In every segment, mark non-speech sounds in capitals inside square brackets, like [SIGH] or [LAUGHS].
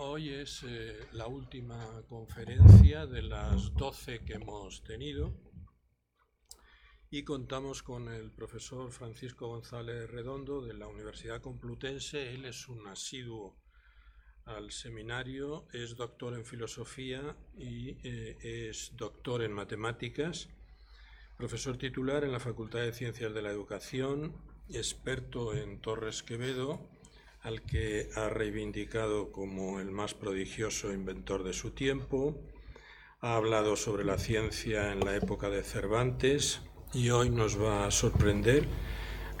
Hoy es eh, la última conferencia de las 12 que hemos tenido y contamos con el profesor Francisco González Redondo de la Universidad Complutense. Él es un asiduo al seminario, es doctor en filosofía y eh, es doctor en matemáticas, profesor titular en la Facultad de Ciencias de la Educación, experto en Torres Quevedo al que ha reivindicado como el más prodigioso inventor de su tiempo, ha hablado sobre la ciencia en la época de Cervantes y hoy nos va a sorprender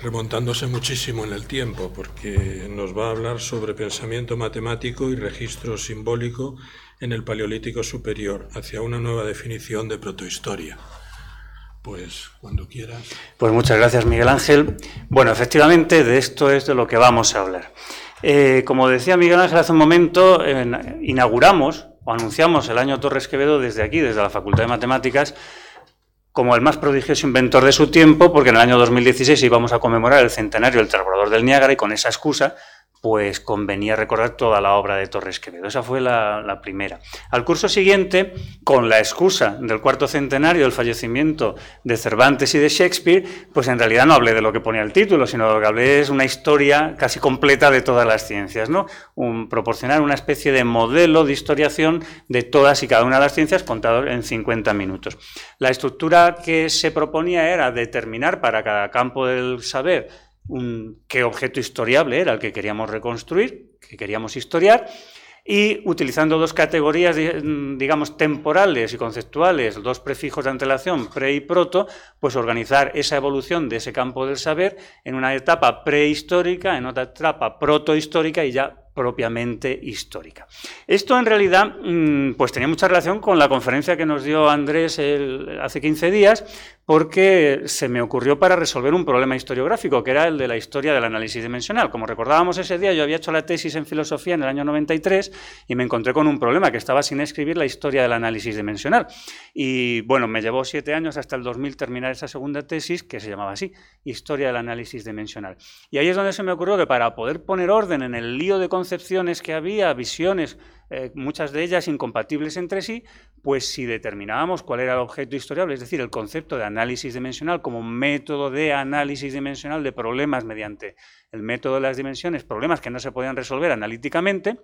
remontándose muchísimo en el tiempo, porque nos va a hablar sobre pensamiento matemático y registro simbólico en el Paleolítico Superior, hacia una nueva definición de protohistoria pues cuando quieras. Pues muchas gracias, Miguel Ángel. Bueno, efectivamente, de esto es de lo que vamos a hablar. Eh, como decía Miguel Ángel hace un momento, inauguramos o anunciamos el año Torres Quevedo desde aquí, desde la Facultad de Matemáticas, como el más prodigioso inventor de su tiempo, porque en el año 2016 íbamos a conmemorar el centenario del trabajador del Niágara y con esa excusa pues convenía recordar toda la obra de Torres Quevedo. Esa fue la, primera. Al curso siguiente, con la excusa del cuarto centenario del fallecimiento de Cervantes y de Shakespeare, pues en realidad no hablé de lo que ponía el título, sino lo que hablé es una historia casi completa de todas las ciencias, ¿no? Un, proporcionar una especie de modelo de historiación de todas y cada una de las ciencias contado en 50 minutos. La estructura que se proponía era determinar para cada campo del saber qué objeto historiable era el que queríamos reconstruir, que queríamos historiar, y utilizando dos categorías, digamos, temporales y conceptuales, dos prefijos de antelación, pre y proto, pues organizar esa evolución de ese campo del saber en una etapa prehistórica, en otra etapa protohistórica y ya propiamente histórica. Esto en realidad mm, pues tenía mucha relación con la conferencia que nos dio Andrés hace 15 días porque se me ocurrió para resolver un problema historiográfico que era el de la historia del análisis dimensional. Como recordábamos ese día yo había hecho la tesis en filosofía en el año 93 y me encontré con un problema que estaba sin escribir la historia del análisis dimensional. Y bueno, me llevó siete años hasta el 2000 terminar esa segunda tesis que se llamaba así, Historia del análisis dimensional. Y ahí es donde se me ocurrió que para poder poner orden en el lío de concepciones que había, visiones, eh, muchas de ellas incompatibles entre sí, pues si determinábamos cuál era el objeto historiable, es decir, el concepto de análisis dimensional como método de análisis dimensional de problemas mediante el método de las dimensiones, problemas que no se podían resolver analíticamente,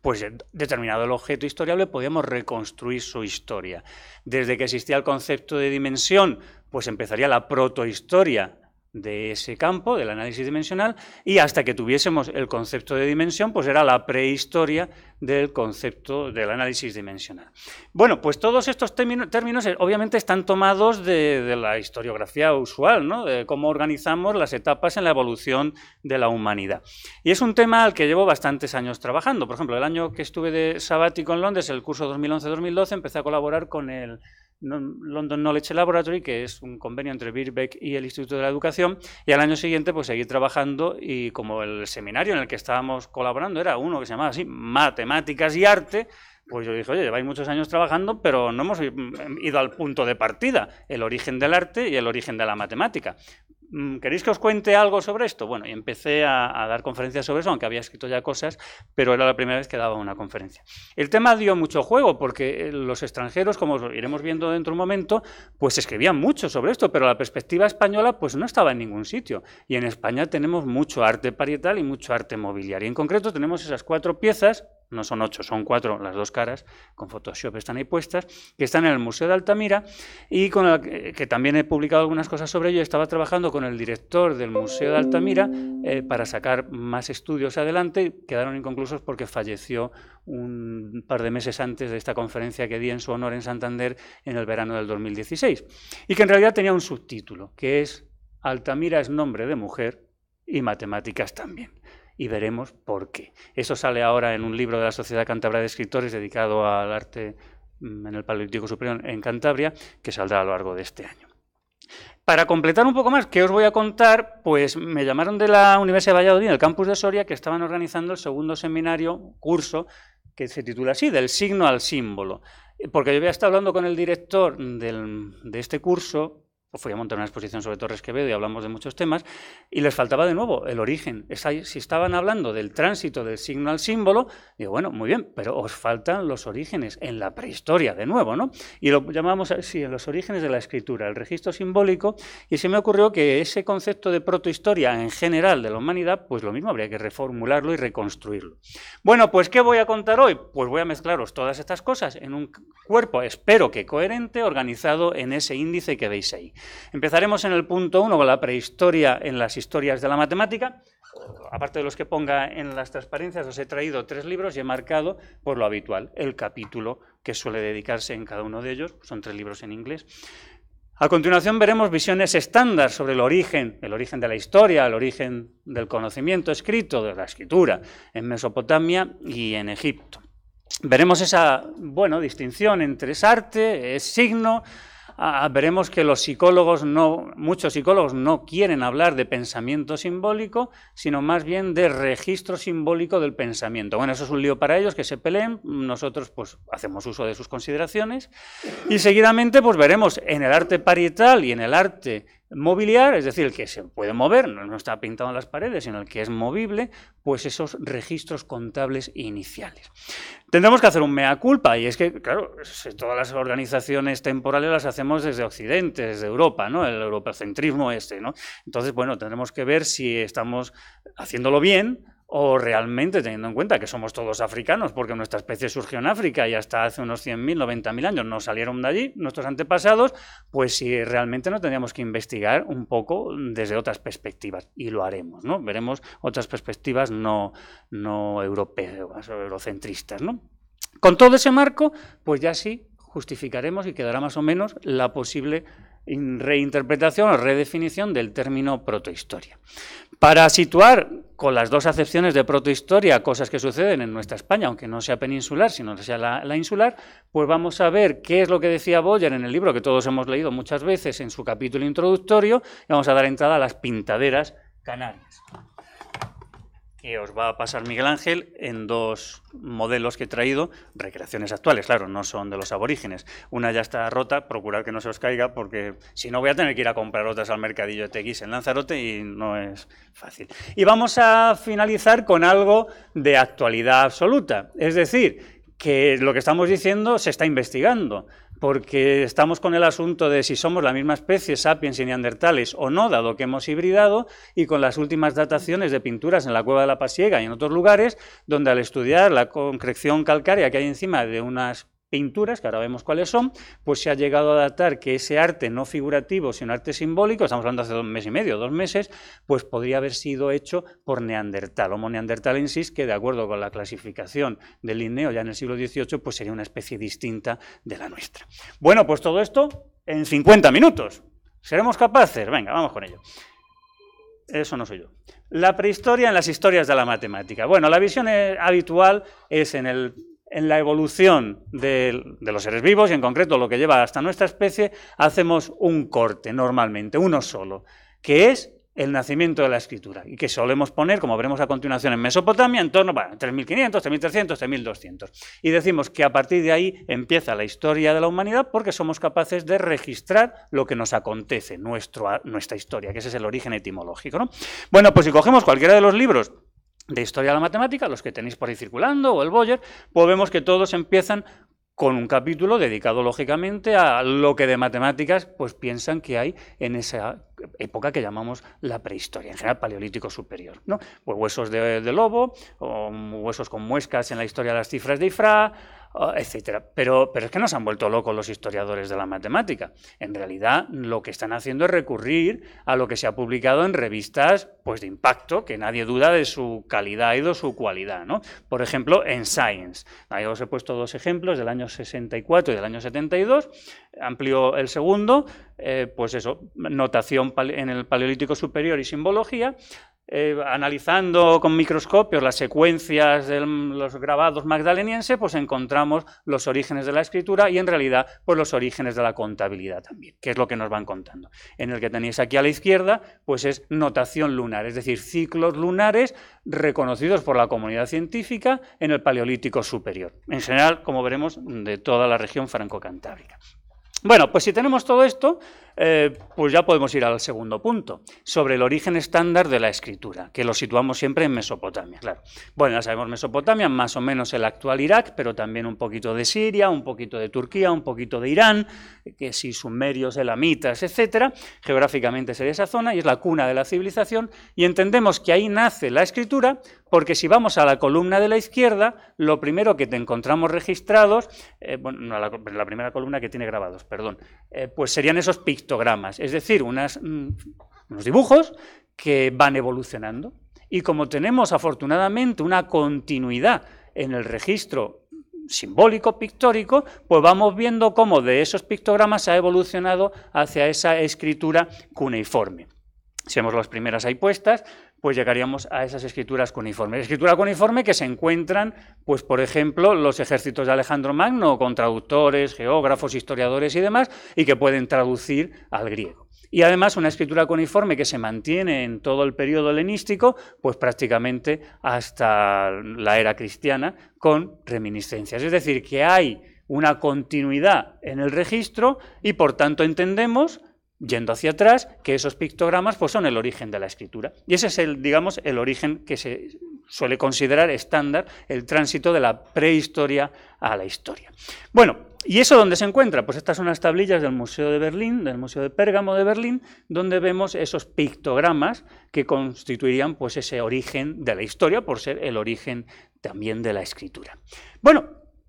pues determinado el objeto historiable podíamos reconstruir su historia. Desde que existía el concepto de dimensión, pues empezaría la protohistoria de ese campo, del análisis dimensional, y hasta que tuviésemos el concepto de dimensión, pues era la prehistoria del concepto del análisis dimensional. Bueno, pues todos estos términos, eh, obviamente están tomados de, la historiografía usual, de cómo organizamos las etapas en la evolución de la humanidad. Y es un tema al que llevo bastantes años trabajando. Por ejemplo, el año que estuve de sabático en Londres, el curso 2011-2012, empecé a colaborar con el London Knowledge Laboratory, que es un convenio entre Birbeck y el Instituto de la Educación, y al año siguiente pues seguí trabajando y como el seminario en el que estábamos colaborando era uno que se llamaba así, Matemáticas y Arte, pues yo dije, oye, lleváis muchos años trabajando, pero no hemos mm, ido al punto de partida, el origen del arte y el origen de la matemática. Mm, ¿Queréis que os cuente algo sobre esto? Bueno, y empecé a, dar conferencias sobre eso, aunque había escrito ya cosas, pero era la primera vez que daba una conferencia. El tema dio mucho juego, porque eh, los extranjeros, como iremos viendo dentro de un momento, pues escribían mucho sobre esto, pero la perspectiva española pues no estaba en ningún sitio. Y en España tenemos mucho arte parietal y mucho arte mobiliario. En concreto tenemos esas cuatro piezas no son ocho, son cuatro, las dos caras, con Photoshop están ahí puestas, que están en el Museo de Altamira y con que, también he publicado algunas cosas sobre ello. Estaba trabajando con el director del Museo de Altamira eh, para sacar más estudios adelante, quedaron inconclusos porque falleció un par de meses antes de esta conferencia que di en su honor en Santander en el verano del 2016, y que en realidad tenía un subtítulo, que es Altamira es nombre de mujer y matemáticas también y veremos por qué. Eso sale ahora en un libro de la Sociedad Cantabria de Escritores dedicado al arte mm, en el Paleolítico Superior en Cantabria, que saldrá a lo largo de este año. Para completar un poco más, ¿qué os voy a contar? Pues me llamaron de la Universidad de Valladolid, el campus de Soria, que estaban organizando el segundo seminario, curso, que se titula así, del signo al símbolo. Porque yo había estado hablando con el director de este curso, fui a montar una exposición sobre Torres Quevedo y hablamos de muchos temas, y les faltaba de nuevo el origen. Si estaban hablando del tránsito del signo al símbolo, digo, bueno, muy bien, pero os faltan los orígenes en la prehistoria, de nuevo, ¿no? Y lo llamamos así, los orígenes de la escritura, el registro simbólico, y se me ocurrió que ese concepto de protohistoria en general de la humanidad, pues lo mismo habría que reformularlo y reconstruirlo. Bueno, pues ¿qué voy a contar hoy? Pues voy a mezclaros todas estas cosas en un cuerpo, espero que coherente, organizado en ese índice que veis ahí. Empezaremos en el punto 1 con la prehistoria en las historias de la matemática. Aparte de los que ponga en las transparencias, os he traído tres libros y he marcado por lo habitual el capítulo que suele dedicarse en cada uno de ellos. Pues son tres libros en inglés. A continuación veremos visiones estándar sobre el origen, el origen de la historia, el origen del conocimiento escrito, de la escritura, en Mesopotamia y en Egipto. Veremos esa bueno, distinción entre es arte, es signo, Ah, ah, veremos que los psicólogos no, muchos psicólogos no quieren hablar de pensamiento simbólico, sino más bien de registro simbólico del pensamiento. Bueno, eso es un lío para ellos que se peleen, nosotros pues hacemos uso de sus consideraciones y seguidamente pues veremos en el arte parietal y en el arte mobiliar, es decir, el que se puede mover, no está pintado en las paredes, sino el que es movible, pues esos registros contables iniciales. Tendremos que hacer un mea culpa, y es que, claro, todas las organizaciones temporales las hacemos desde Occidente, desde Europa, ¿no? El eurocentrismo este, ¿no? Entonces, bueno, tendremos que ver si estamos haciéndolo bien o realmente teniendo en cuenta que somos todos africanos, porque nuestra especie surgió en África y hasta hace unos 100.000, 90.000 años no salieron de allí nuestros antepasados, pues si realmente no tendríamos que investigar un poco desde otras perspectivas, y lo haremos, ¿no? Veremos otras perspectivas no, no europeas o eurocentristas, ¿no? Con todo ese marco, pues ya sí justificaremos y quedará más o menos la posible reinterpretación o redefinición del término protohistoria. Para situar con las dos acepciones de protohistoria, cosas que suceden en nuestra España, aunque no sea peninsular, sino que sea la, la, insular, pues vamos a ver qué es lo que decía Boyer en el libro que todos hemos leído muchas veces en su capítulo introductorio, y vamos a dar entrada a las pintaderas canarias. Y os va a pasar Miguel Ángel en dos modelos que he traído, recreaciones actuales, claro, no son de los aborígenes. Una ya está rota, procurad que no se os caiga, porque si no voy a tener que ir a comprar otras al mercadillo TX en Lanzarote y no es fácil. Y vamos a finalizar con algo de actualidad absoluta, es decir, que lo que estamos diciendo se está investigando porque estamos con el asunto de si somos la misma especie, sapiens y neandertales, o no, dado que hemos hibridado, y con las últimas dataciones de pinturas en la cueva de la Pasiega y en otros lugares, donde al estudiar la concreción calcárea que hay encima de unas pinturas, que ahora vemos cuáles son, pues se ha llegado a datar que ese arte no figurativo, sino arte simbólico, estamos hablando hace dos meses y medio, dos meses, pues podría haber sido hecho por neandertal, homo neandertalensis, que de acuerdo con la clasificación del Linneo ya en el siglo XVIII, pues sería una especie distinta de la nuestra. Bueno, pues todo esto en 50 minutos. ¿Seremos capaces? Venga, vamos con ello. Eso no soy yo. La prehistoria en las historias de la matemática. Bueno, la visión eh, habitual es en el en la evolución de, los seres vivos, y en concreto lo que lleva hasta nuestra especie, hacemos un corte normalmente, uno solo, que es el nacimiento de la escritura, y que solemos poner, como veremos a continuación en Mesopotamia, en torno a 3.500, 3.300, 3.200. Y decimos que a partir de ahí empieza la historia de la humanidad porque somos capaces de registrar lo que nos acontece, nuestra historia, que ese es el origen etimológico. Bueno, pues si cogemos cualquiera de los libros de historia de la matemática, los que tenéis por ahí circulando, o el Boyer, pues vemos que todos empiezan con un capítulo dedicado lógicamente a lo que de matemáticas pues piensan que hay en esa época que llamamos la prehistoria, en general paleolítico superior, ¿no? Pues huesos de, de lobo, o huesos con muescas en la historia de las cifras de Ifra, Etcétera. Pero, pero es que nos han vuelto locos los historiadores de la matemática. En realidad, lo que están haciendo es recurrir a lo que se ha publicado en revistas pues, de impacto, que nadie duda de su calidad y de su cualidad. ¿no? Por ejemplo, en Science. Ahí os he puesto dos ejemplos, del año 64 y del año 72. Amplió el segundo, eh, pues eso, notación en el Paleolítico Superior y simbología. Eh, analizando con microscopios las secuencias de los grabados magdaleniense... pues encontramos los orígenes de la escritura y en realidad pues los orígenes de la contabilidad también, que es lo que nos van contando. En el que tenéis aquí a la izquierda, pues es notación lunar, es decir, ciclos lunares reconocidos por la comunidad científica en el Paleolítico Superior. En general, como veremos, de toda la región franco-cantábrica. Bueno, pues si tenemos todo esto, eh, pues ya podemos ir al segundo punto, sobre el origen estándar de la escritura, que lo situamos siempre en Mesopotamia, claro. Bueno, ya sabemos Mesopotamia, más o menos el actual Irak, pero también un poquito de Siria, un poquito de Turquía, un poquito de Irán, que si sumerios, elamitas, etcétera, geográficamente sería esa zona y es la cuna de la civilización, y entendemos que ahí nace la escritura, porque si vamos a la columna de la izquierda, lo primero que te encontramos registrados, eh, bueno, la, primera columna que tiene grabados, perdón, eh, pues serían esos es decir, unas, mm, unos dibujos que van evolucionando. Y como tenemos afortunadamente una continuidad en el registro simbólico, pictórico, pues vamos viendo cómo de esos pictogramas se ha evolucionado hacia esa escritura cuneiforme. Si vemos las primeras ahí puestas, pues llegaríamos a esas escrituras cuneiformes. Escritura cuneiforme que se encuentran, pues por ejemplo, los ejércitos de Alejandro Magno, con traductores, geógrafos, historiadores y demás, y que pueden traducir al griego. Y además una escritura cuneiforme que se mantiene en todo el periodo helenístico, pues prácticamente hasta la era cristiana, con reminiscencias. Es decir, que hay una continuidad en el registro y por tanto entendemos yendo hacia atrás, que esos pictogramas pues, son el origen de la escritura. Y ese es el, digamos, el origen que se suele considerar estándar, el tránsito de la prehistoria a la historia. Bueno, ¿y eso dónde se encuentra? Pues estas son las tablillas del Museo de Berlín, del Museo de Pérgamo de Berlín, donde vemos esos pictogramas que constituirían pues, ese origen de la historia, por ser el origen también de la escritura. Bueno,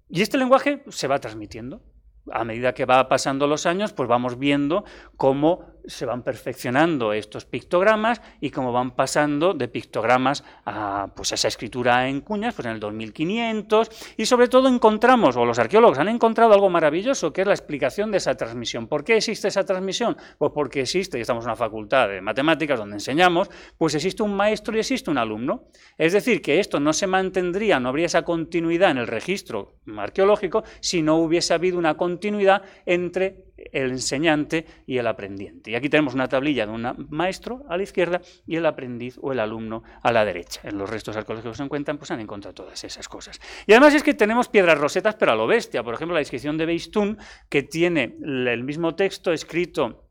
y este lenguaje se va transmitiendo a medida que va pasando los años, pues vamos viendo cómo se van perfeccionando estos pictogramas y cómo van pasando de pictogramas a pues, esa escritura en cuñas, pues en el 2500, y sobre todo encontramos, o los arqueólogos han encontrado algo maravilloso, que es la explicación de esa transmisión. ¿Por qué existe esa transmisión? Pues porque existe, y estamos en una facultad de matemáticas donde enseñamos, pues existe un maestro y existe un alumno. Es decir, que esto no se mantendría, no habría esa continuidad en el registro arqueológico si no hubiese habido una continuidad entre el enseñante y el aprendiente. Y aquí tenemos una tablilla de un maestro a la izquierda y el aprendiz o el alumno a la derecha. En los restos arqueológicos que se encuentran, pues han encontrado todas esas cosas. Y además es que tenemos piedras rosetas, pero a lo bestia. Por ejemplo, la inscripción de Beistún, que tiene el mismo texto escrito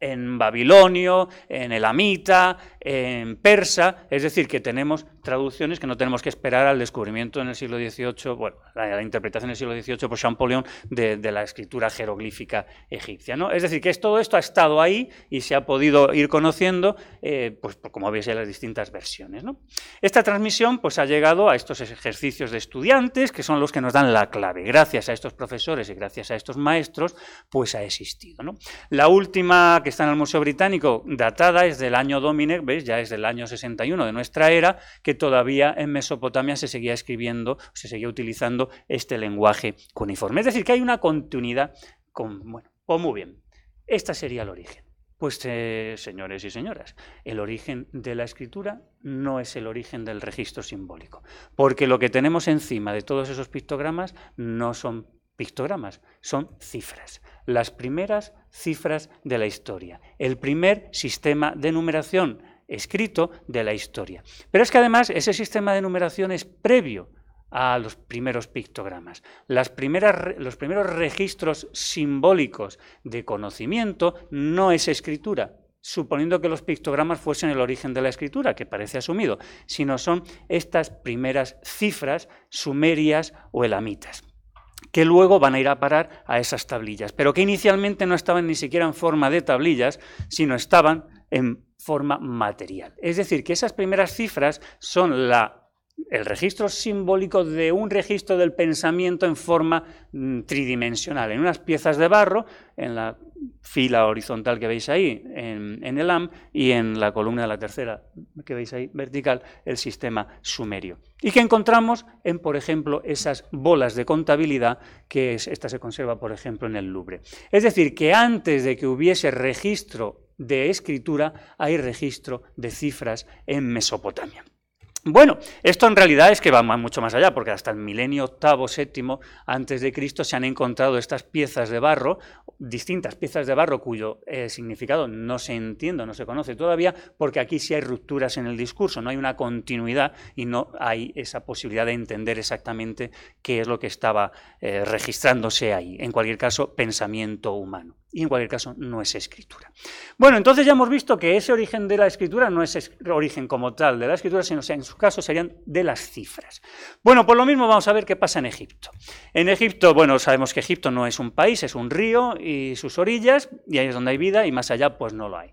en babilonio, en el Amita en persa, es decir, que tenemos traducciones que no tenemos que esperar al descubrimiento en el siglo XVIII, bueno, la, la interpretación en el siglo XVIII por Champollion de, la escritura jeroglífica egipcia. ¿no? Es decir, que es, todo esto ha estado ahí y se ha podido ir conociendo, eh, pues como veis en las distintas versiones. Esta transmisión pues, ha llegado a estos ejercicios de estudiantes, que son los que nos dan la clave. Gracias a estos profesores y gracias a estos maestros, pues ha existido. La última que está en el Museo Británico, datada, es del año dominic, ya es del año 61 de nuestra era, que todavía en Mesopotamia se seguía escribiendo, se seguía utilizando este lenguaje cuneiforme. Es decir, que hay una continuidad con, bueno, o muy bien, ¿esta sería el origen. Pues eh, señores y señoras, el origen de la escritura no es el origen del registro simbólico, porque lo que tenemos encima de todos esos pictogramas no son pictogramas, son cifras, las primeras cifras de la historia, el primer sistema de numeración escrito de la historia. Pero es que además ese sistema de numeración es previo a los primeros pictogramas. Las primeras, los primeros registros simbólicos de conocimiento no es escritura, suponiendo que los pictogramas fuesen el origen de la escritura, que parece asumido, sino son estas primeras cifras sumerias o elamitas que luego van a ir a parar a esas tablillas, pero que inicialmente no estaban ni siquiera en forma de tablillas, sino estaban en forma material. Es decir, que esas primeras cifras son la, el registro simbólico de un registro del pensamiento en forma mm, tridimensional, en unas piezas de barro, en la fila horizontal que veis ahí, en, el AM, y en la columna de la tercera que veis ahí, vertical, el sistema sumerio. Y que encontramos en, por ejemplo, esas bolas de contabilidad, que es, esta se conserva, por ejemplo, en el Louvre. Es decir, que antes de que hubiese registro de escritura hay registro de cifras en Mesopotamia. Bueno, esto en realidad es que va mucho más allá, porque hasta el milenio octavo, séptimo antes de Cristo se han encontrado estas piezas de barro, distintas piezas de barro cuyo eh, significado no se entiende, no se conoce todavía, porque aquí sí hay rupturas en el discurso, no hay una continuidad y no hay esa posibilidad de entender exactamente qué es lo que estaba eh, registrándose ahí. En cualquier caso, pensamiento humano y en cualquier caso no es escritura. Bueno, entonces ya hemos visto que ese origen de la escritura no es, origen como tal de la escritura, sino en su caso serían de las cifras. Bueno, por lo mismo vamos a ver qué pasa en Egipto. En Egipto, bueno, sabemos que Egipto no es un país, es un río y sus orillas, y ahí es donde hay vida y más allá pues no lo hay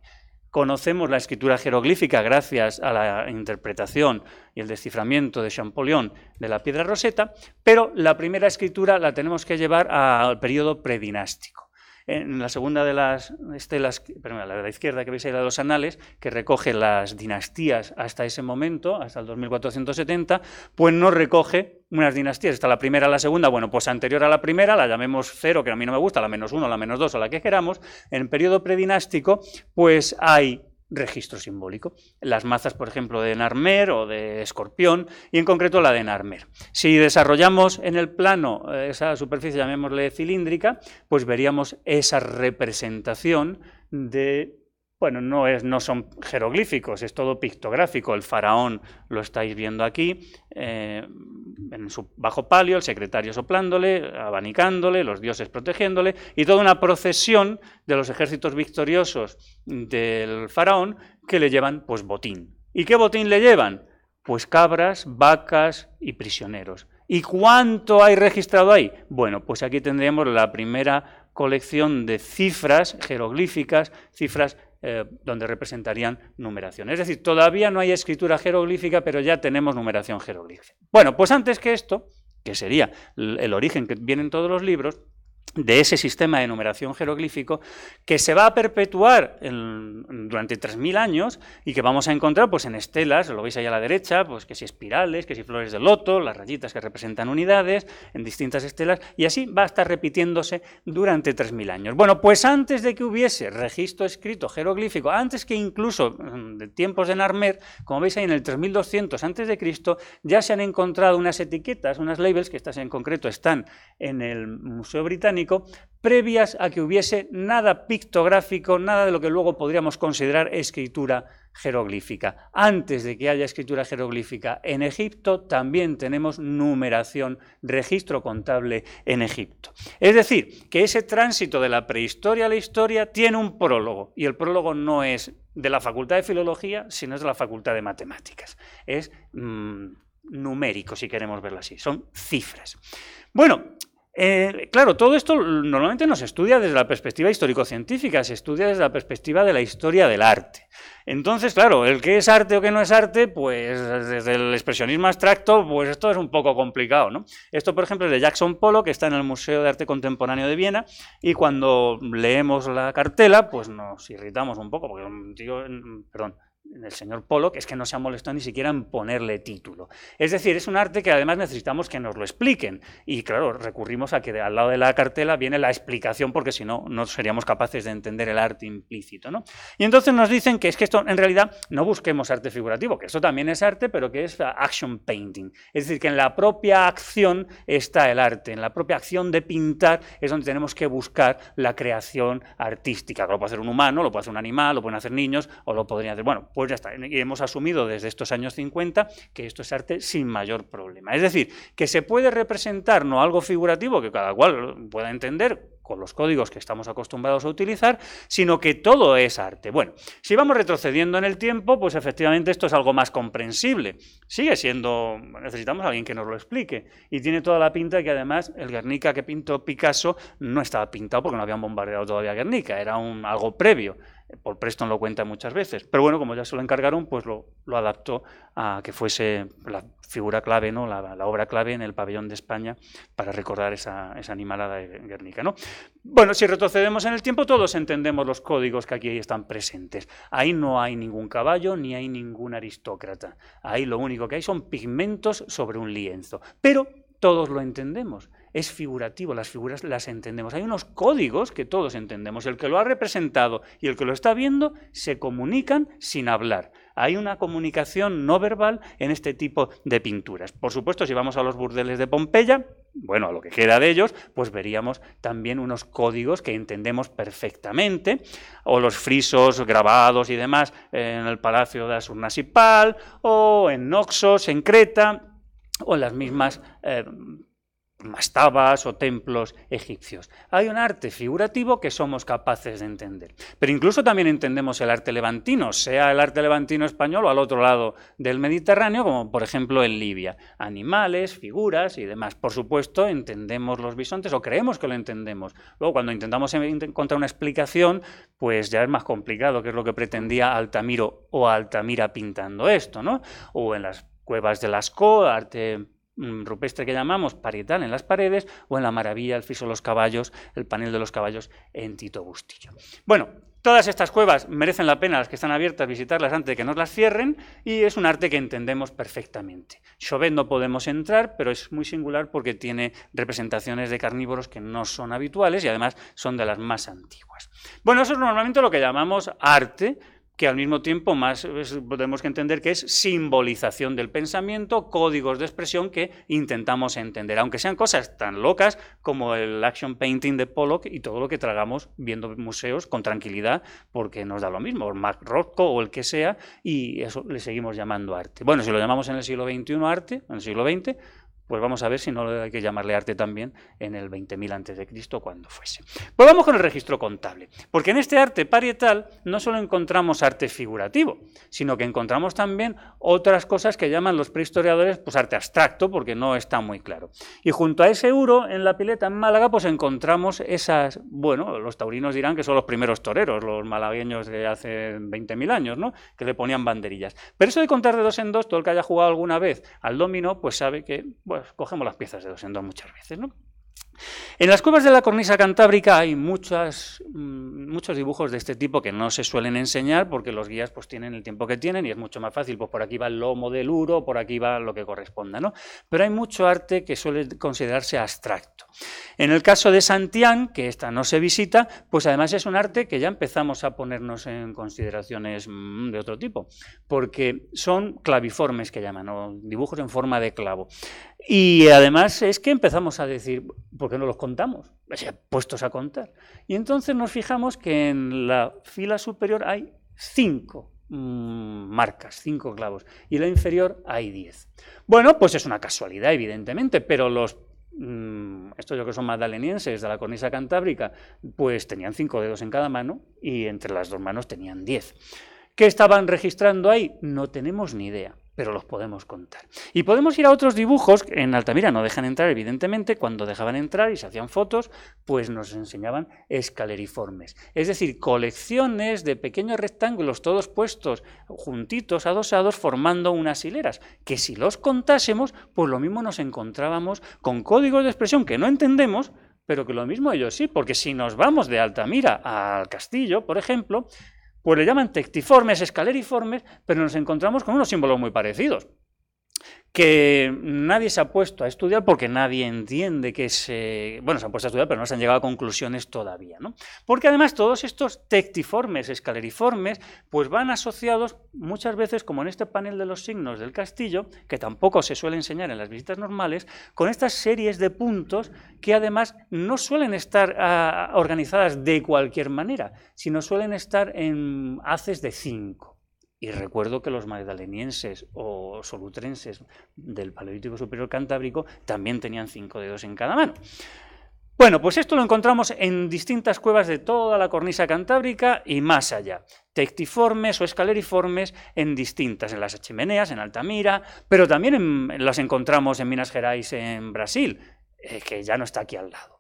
conocemos la escritura jeroglífica gracias a la interpretación y el desciframiento de Champollion de la piedra roseta, pero la primera escritura la tenemos que llevar al periodo predinástico en la segunda de las estelas, perdón, la de la izquierda que veis ahí, la de los anales, que recoge las dinastías hasta ese momento, hasta el 2470, pues no recoge unas dinastías. Está la primera, la segunda, bueno, pues anterior a la primera, la llamemos cero, que a mí no me gusta, la menos uno, la menos dos o la que queramos. En el periodo predinástico, pues hay registro simbólico. Las mazas, por ejemplo, de Narmer o de Escorpión, y en concreto la de Narmer. Si desarrollamos en el plano eh, esa superficie, llamémosle cilíndrica, pues veríamos esa representación de bueno, no, son jeroglíficos, es todo pictográfico. El faraón lo estáis viendo aquí, eh, en su bajo palio, el secretario soplándole, abanicándole, los dioses protegiéndole, y toda una procesión de los ejércitos victoriosos del faraón que le llevan pues botín. ¿Y qué botín le llevan? Pues cabras, vacas y prisioneros. ¿Y cuánto hay registrado ahí? Bueno, pues aquí tendríamos la primera colección de cifras jeroglíficas, cifras eh, donde representarían numeración. Es decir, todavía no hay escritura jeroglífica, pero ya tenemos numeración jeroglífica. Bueno, pues antes que esto, que sería el origen que vienen todos los libros, de ese sistema de numeración jeroglífico que se va a perpetuar durante durante 3.000 años y que vamos a encontrar pues, en estelas, lo veis ahí a la derecha, pues que si espirales, que si flores de loto, las rayitas que representan unidades, en distintas estelas, y así va a estar repitiéndose durante 3.000 años. Bueno, pues antes de que hubiese registro escrito jeroglífico, antes que incluso mm, de tiempos de Narmer, como veis ahí en el 3200 a.C., ya se han encontrado unas etiquetas, unas labels, que estas en concreto están en el Museo Británico, previas a que hubiese nada pictográfico, nada de lo que luego podríamos considerar escritura jeroglífica. Antes de que haya escritura jeroglífica en Egipto, también tenemos numeración, registro contable en Egipto. Es decir, que ese tránsito de la prehistoria a la historia tiene un prólogo, y el prólogo no es de la Facultad de Filología, sino es de la Facultad de Matemáticas. Es mm, numérico, si queremos verlo así, son cifras. Bueno, eh, claro, todo esto normalmente no se estudia desde la perspectiva histórico-científica, se estudia desde la perspectiva de la historia del arte. Entonces, claro, el que es arte o que no es arte, pues desde el expresionismo abstracto, pues esto es un poco complicado, ¿no? Esto, por ejemplo, es de Jackson Polo, que está en el Museo de Arte Contemporáneo de Viena, y cuando leemos la cartela, pues nos irritamos un poco, porque perdón, el señor Pollock es que no se ha molestado ni siquiera en ponerle título. Es decir, es un arte que además necesitamos que nos lo expliquen. Y claro, recurrimos a que al lado de la cartela viene la explicación, porque si no, no seríamos capaces de entender el arte implícito. ¿no? Y entonces nos dicen que es que esto en realidad no busquemos arte figurativo, que eso también es arte, pero que es action painting. Es decir, que en la propia acción está el arte, en la propia acción de pintar es donde tenemos que buscar la creación artística. lo puede hacer un humano, lo puede hacer un animal, lo pueden hacer niños o lo podrían hacer. Bueno, pues pues y hemos asumido desde estos años 50 que esto es arte sin mayor problema. Es decir, que se puede representar no algo figurativo que cada cual pueda entender con los códigos que estamos acostumbrados a utilizar, sino que todo es arte. Bueno, si vamos retrocediendo en el tiempo, pues efectivamente esto es algo más comprensible. Sigue siendo, necesitamos alguien que nos lo explique. Y tiene toda la pinta que además el Guernica que pintó Picasso no estaba pintado porque no habían bombardeado todavía Guernica, era algo previo. Por Preston lo cuenta muchas veces. Pero bueno, como ya se lo encargaron, pues lo, adaptó a que fuese la figura clave, ¿no? La, obra clave en el pabellón de España para recordar esa, esa animalada de Guernica. ¿no? Bueno, si retrocedemos en el tiempo, todos entendemos los códigos que aquí están presentes. Ahí no hay ningún caballo ni hay ningún aristócrata. Ahí lo único que hay son pigmentos sobre un lienzo. Pero todos lo entendemos es figurativo, las figuras las entendemos. Hay unos códigos que todos entendemos. El que lo ha representado y el que lo está viendo se comunican sin hablar. Hay una comunicación no verbal en este tipo de pinturas. Por supuesto, si vamos a los burdeles de Pompeya, bueno, a lo que queda de ellos, pues veríamos también unos códigos que entendemos perfectamente, o los frisos grabados y demás en el Palacio de Asurnasipal, o en Noxos, en Creta, o las mismas eh, mastabas o templos egipcios. Hay un arte figurativo que somos capaces de entender. Pero incluso también entendemos el arte levantino, sea el arte levantino español o al otro lado del Mediterráneo, como por ejemplo en Libia. Animales, figuras y demás. Por supuesto, entendemos los bisontes o creemos que lo entendemos. Luego, cuando intentamos encontrar una explicación, pues ya es más complicado, que es lo que pretendía Altamiro o Altamira pintando esto, ¿no? O en las cuevas de Lascaux, arte Mm, rupestre que llamamos parietal en las paredes o en la maravilla, el friso de los caballos, el panel de los caballos en Tito Bustillo. Bueno, todas estas cuevas merecen la pena, las que están abiertas, visitarlas antes de que nos las cierren y es un arte que entendemos perfectamente. Chauvet no podemos entrar, pero es muy singular porque tiene representaciones de carnívoros que no son habituales y además son de las más antiguas. Bueno, eso es normalmente lo que llamamos arte que al mismo tiempo más podemos tenemos que entender que es simbolización del pensamiento, códigos de expresión que intentamos entender, aunque sean cosas tan locas como el action painting de Pollock y todo lo que tragamos viendo museos con tranquilidad, porque nos da lo mismo, más Rothko o el que sea, y eso le seguimos llamando arte. Bueno, si lo llamamos en el siglo XXI arte, en el siglo XX, pues vamos a ver si no hay que llamarle arte también en el 20.000 cristo cuando fuese. Pues vamos con el registro contable, porque en este arte parietal no solo encontramos arte figurativo, sino que encontramos también otras cosas que llaman los prehistoriadores pues arte abstracto, porque no está muy claro. Y junto a ese uro en la pileta en Málaga pues encontramos esas, bueno, los taurinos dirán que son los primeros toreros, los malagueños de hace 20.000 años, ¿no? Que le ponían banderillas. Pero eso de contar de dos en dos, todo el que haya jugado alguna vez al domino, pues sabe que pues cogemos las piezas de dos en dos muchas veces, ¿no? En las cuevas de la cornisa cantábrica hay mm, muchos dibujos de este tipo que no se suelen enseñar porque los guías pues, tienen el tiempo que tienen y es mucho más fácil, pues, por aquí va el lomo del uro, por aquí va lo que corresponda. ¿no? Pero hay mucho arte que suele considerarse abstracto. En el caso de Santián, que esta no se visita, pues además es un arte que ya empezamos a ponernos en consideraciones mm, de otro tipo, porque son claviformes que llaman, o dibujos en forma de clavo. Y además es que empezamos a decir, qué no los contamos, puestos a contar. Y entonces nos fijamos que en la fila superior hay cinco mm, marcas, cinco clavos, y la inferior hay diez. Bueno, pues es una casualidad, evidentemente, pero los mm, estos yo que son madalenienses de la cornisa cantábrica, pues tenían cinco dedos en cada mano y entre las dos manos tenían diez. ¿Qué estaban registrando ahí? No tenemos ni idea pero los podemos contar. Y podemos ir a otros dibujos, en Altamira no dejan entrar, evidentemente, cuando dejaban entrar y se hacían fotos, pues nos enseñaban escaleriformes, es decir, colecciones de pequeños rectángulos todos puestos juntitos, adosados, formando unas hileras, que si los contásemos, pues lo mismo nos encontrábamos con códigos de expresión que no entendemos, pero que lo mismo ellos sí, porque si nos vamos de Altamira al castillo, por ejemplo, pues le llaman tectiformes, escaleriformes, pero nos encontramos con unos símbolos muy parecidos que nadie se ha puesto a estudiar porque nadie entiende que se... Bueno, se han puesto a estudiar, pero no se han llegado a conclusiones todavía, ¿no? Porque además todos estos tectiformes, escaleriformes, pues van asociados muchas veces, como en este panel de los signos del castillo, que tampoco se suele enseñar en las visitas normales, con estas series de puntos que además no suelen estar ah, organizadas de cualquier manera, sino suelen estar en haces de cinco. Y recuerdo que los magdalenienses o solutrenses del Paleolítico Superior Cantábrico también tenían cinco dedos en cada mano. Bueno, pues esto lo encontramos en distintas cuevas de toda la cornisa cantábrica y más allá. Tectiformes o escaleriformes en distintas, en las chimeneas, en Altamira, pero también las encontramos en Minas Gerais, en Brasil, eh, que ya no está aquí al lado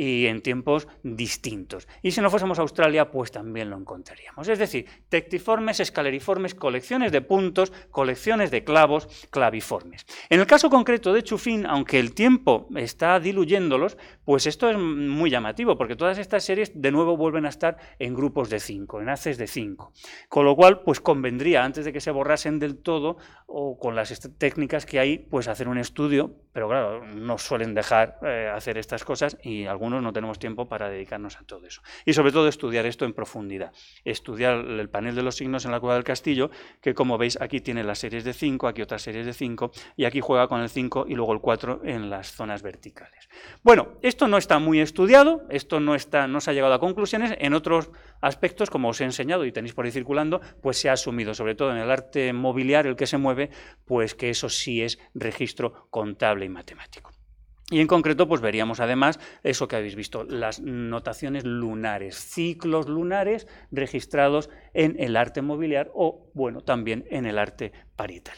y en tiempos distintos. Y si no fuésemos a Australia, pues también lo encontraríamos. Es decir, tectiformes, escaleriformes, colecciones de puntos, colecciones de clavos, claviformes. En el caso concreto de Chufín, aunque el tiempo está diluyéndolos, pues esto es muy llamativo, porque todas estas series de nuevo vuelven a estar en grupos de cinco, en haces de cinco. Con lo cual, pues convendría, antes de que se borrasen del todo, o con las técnicas que hay, pues hacer un estudio, pero claro, no suelen dejar eh, hacer estas cosas y algunos no tenemos tiempo para dedicarnos a todo eso. Y sobre todo estudiar esto en profundidad. Estudiar el panel de los signos en la cueva del castillo, que como veis aquí tiene las series de 5, aquí otras series de 5, y aquí juega con el 5 y luego el 4 en las zonas verticales. Bueno, esto no está muy estudiado, esto no, está, no se ha llegado a conclusiones. En otros aspectos, como os he enseñado y tenéis por ahí circulando, pues se ha asumido, sobre todo en el arte mobiliario, el que se mueve, pues que eso sí es registro contable y matemático. Y en concreto, pues veríamos además eso que habéis visto, las notaciones lunares, ciclos lunares registrados en el arte mobiliar o, bueno, también en el arte parietal.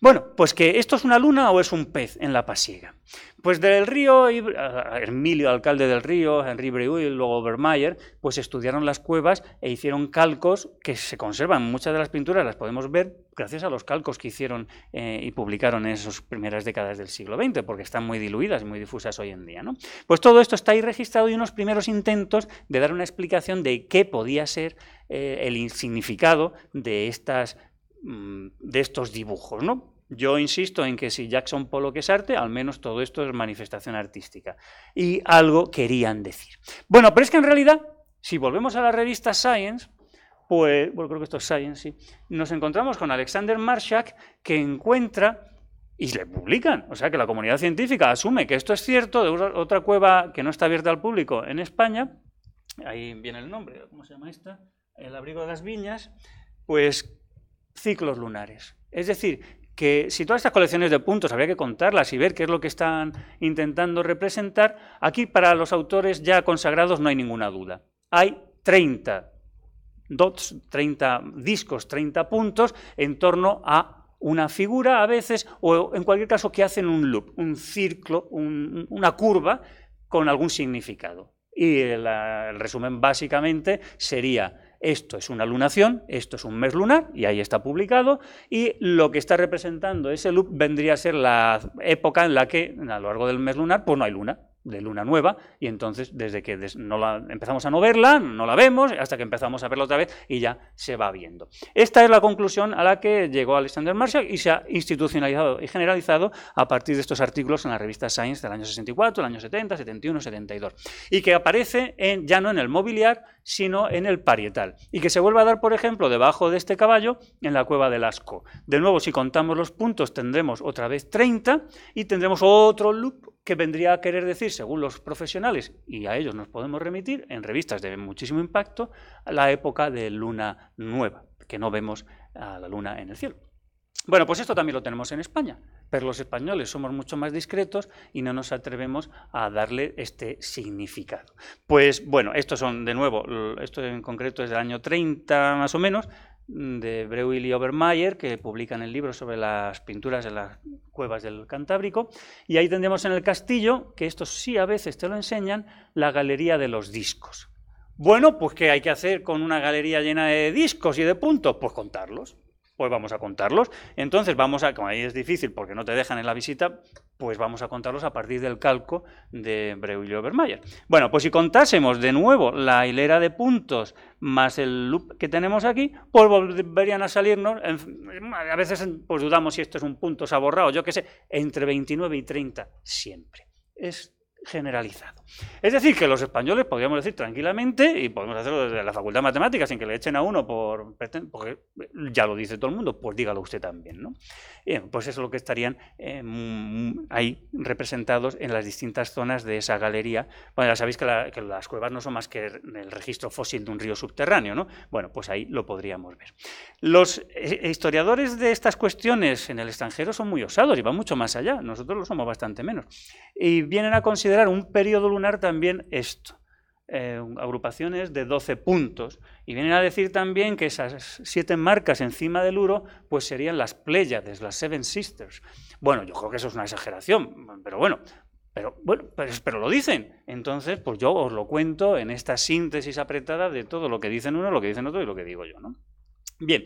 Bueno, pues que esto es una luna o es un pez en la pasiega. Pues del río, Emilio, alcalde del río, Henry Breuil, luego Vermeyer, pues estudiaron las cuevas e hicieron calcos que se conservan. Muchas de las pinturas las podemos ver gracias a los calcos que hicieron eh, y publicaron en esas primeras décadas del siglo XX, porque están muy diluidas y muy difusas hoy en día. ¿no? Pues todo esto está ahí registrado y unos primeros intentos de dar una explicación de qué podía ser eh, el significado de, estas, mm, de estos dibujos. ¿no? Yo insisto en que si Jackson Pollock es arte, al menos todo esto es manifestación artística. Y algo querían decir. Bueno, pero es que en realidad, si volvemos a la revista Science, pues, bueno, creo que esto es Science, sí, nos encontramos con Alexander Marshak que encuentra y le publican. O sea que la comunidad científica asume que esto es cierto de otra cueva que no está abierta al público en España. Ahí viene el nombre, ¿cómo se llama esta? El abrigo de las viñas, pues ciclos lunares. Es decir, que si todas estas colecciones de puntos habría que contarlas y ver qué es lo que están intentando representar, aquí para los autores ya consagrados no hay ninguna duda. Hay 30 dots, 30 discos, 30 puntos, en torno a una figura a veces, o en cualquier caso que hacen un loop, un círculo, una curva con algún significado. Y el, el resumen básicamente sería esto es una lunación, esto es un mes lunar, y ahí está publicado, y lo que está representando ese loop vendría a ser la época en la que a lo largo del mes lunar pues no hay luna, de luna nueva, y entonces desde que no la, empezamos a no verla, no la vemos, hasta que empezamos a verla otra vez y ya se va viendo. Esta es la conclusión a la que llegó Alexander Marshall y se ha institucionalizado y generalizado a partir de estos artículos en la revista Science del año 64, el año 70, 71, 72, y que aparece en, ya no en el mobiliar, sino en el parietal, y que se vuelve a dar, por ejemplo, debajo de este caballo, en la cueva de asco. De nuevo, si contamos los puntos, tendremos otra vez 30 y tendremos otro loop que vendría a querer decir, según los profesionales, y a ellos nos podemos remitir, en revistas de muchísimo impacto, la época de luna nueva, que no vemos a la luna en el cielo. Bueno, pues esto también lo tenemos en España, pero los españoles somos mucho más discretos y no nos atrevemos a darle este significado. Pues bueno, estos son de nuevo, esto en concreto es del año 30 más o menos, de Breuil y Obermayer, que publican el libro sobre las pinturas de las cuevas del Cantábrico. Y ahí tendremos en el castillo, que esto sí a veces te lo enseñan, la galería de los discos. Bueno, pues ¿qué hay que hacer con una galería llena de discos y de puntos? Pues contarlos pues vamos a contarlos. Entonces vamos a, como ahí es difícil porque no te dejan en la visita, pues vamos a contarlos a partir del calco de Breuil Vermeyer. Bueno, pues si contásemos de nuevo la hilera de puntos más el loop que tenemos aquí, pues volverían a salirnos, a veces pues dudamos si esto es un punto borrado, yo qué sé, entre 29 y 30 siempre. Esto generalizado. Es decir, que los españoles podríamos decir tranquilamente, y podemos hacerlo desde la Facultad de Matemáticas sin que le echen a uno por... porque ya lo dice todo el mundo, pues dígalo usted también, ¿no? pues eso es lo que estarían eh, mm, mm, ahí representados en las distintas zonas de esa galería. Bueno, ya sabéis que, que, las cuevas no son más que el registro fósil de un río subterráneo, ¿no? Bueno, pues ahí lo podríamos ver. Los eh, historiadores de estas cuestiones en el extranjero son muy osados y van mucho más allá. Nosotros lo somos bastante menos. Y vienen a considerar un periodo lunar también esto. Eh, agrupaciones de 12 puntos. Y vienen a decir también que esas siete marcas encima del Uro pues serían las Pléyades, las Seven Sisters. Bueno, yo creo que eso es una exageración, pero bueno, pero, bueno, pero lo dicen. Entonces, pues yo os lo cuento en esta síntesis apretada de todo lo que dicen uno, lo que dicen otro y lo que digo yo. ¿no? Bien,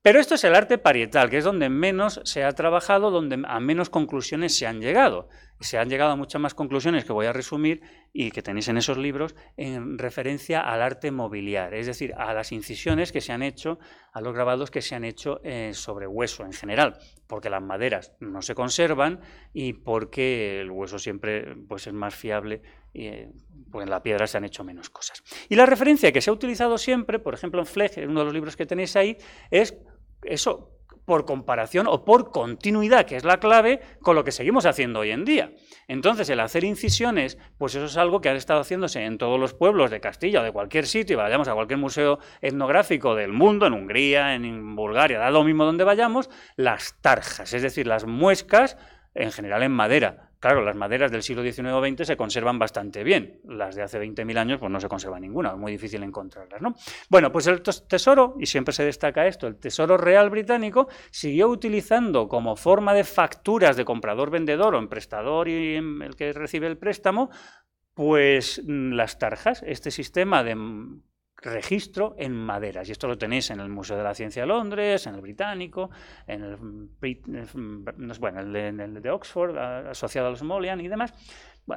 pero esto es el arte parietal, que es donde menos se ha trabajado, donde a menos conclusiones se han llegado se han llegado a muchas más conclusiones que voy a resumir y que tenéis en esos libros en referencia al arte mobiliar, es decir, a las incisiones que se han hecho, a los grabados que se han hecho eh, sobre hueso en general, porque las maderas no se conservan y porque el hueso siempre pues, es más fiable y eh, pues en la piedra se han hecho menos cosas. Y la referencia que se ha utilizado siempre, por ejemplo en FLEG, en uno de los libros que tenéis ahí, es eso, por comparación o por continuidad, que es la clave con lo que seguimos haciendo hoy en día. Entonces, el hacer incisiones, pues eso es algo que ha estado haciéndose en todos los pueblos de Castilla o de cualquier sitio, vayamos a cualquier museo etnográfico del mundo, en Hungría, en Bulgaria, da lo mismo donde vayamos, las tarjas, es decir, las muescas, en general en madera, Claro, las maderas del siglo XIX o XX se conservan bastante bien. Las de hace 20.000 años pues no se conserva ninguna, es muy difícil encontrarlas. ¿no? Bueno, pues el tesoro, y siempre se destaca esto, el Tesoro Real Británico siguió utilizando como forma de facturas de comprador-vendedor o en prestador y en em, el que recibe el préstamo, pues mm, las tarjas, este sistema de mm, registro en maderas. Y esto lo tenéis en el Museo de la Ciencia de Londres, en el Británico, en el, de, Oxford, asociado a los Molian y demás.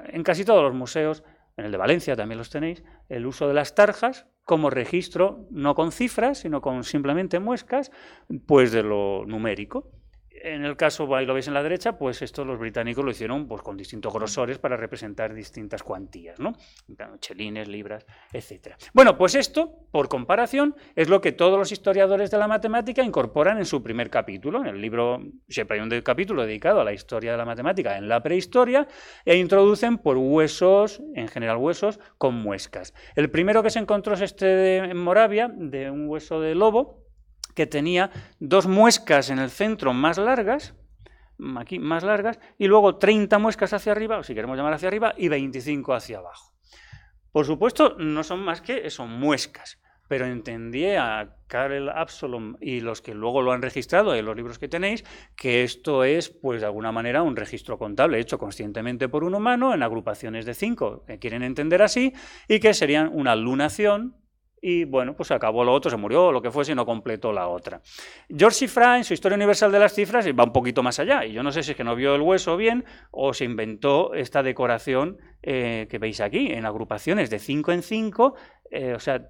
en casi todos los museos, en el de Valencia también los tenéis, el uso de las tarjas como registro, no con cifras, sino con simplemente muescas, pues de lo numérico en el caso, ahí lo veis en la derecha, pues esto los británicos lo hicieron pues, con distintos grosores para representar distintas cuantías, ¿no? Chelines, libras, etc. Bueno, pues esto, por comparación, es lo que todos los historiadores de la matemática incorporan en su primer capítulo. En el libro siempre hay un capítulo dedicado a la historia de la matemática en la prehistoria e introducen por huesos, en general huesos, con muescas. El primero que se encontró es este de, en Moravia, de un hueso de lobo, que tenía dos muescas en el centro más largas, aquí más largas, y luego 30 muescas hacia arriba, o si queremos llamar hacia arriba, y 25 hacia abajo. Por supuesto, no son más que eso, muescas, pero entendí a Karel Absalom y los que luego lo han registrado en los libros que tenéis, que esto es, pues de alguna manera, un registro contable hecho conscientemente por un humano en agrupaciones de cinco, que quieren entender así, y que serían una lunación y bueno, pues acabó lo otro, se murió lo que fuese y no completó la otra. George Cifra, en su Historia Universal de las Cifras va un poquito más allá y yo no sé si es que no vio el hueso bien o se inventó esta decoración eh, que veis aquí en agrupaciones de 5 en 5, eh, o sea,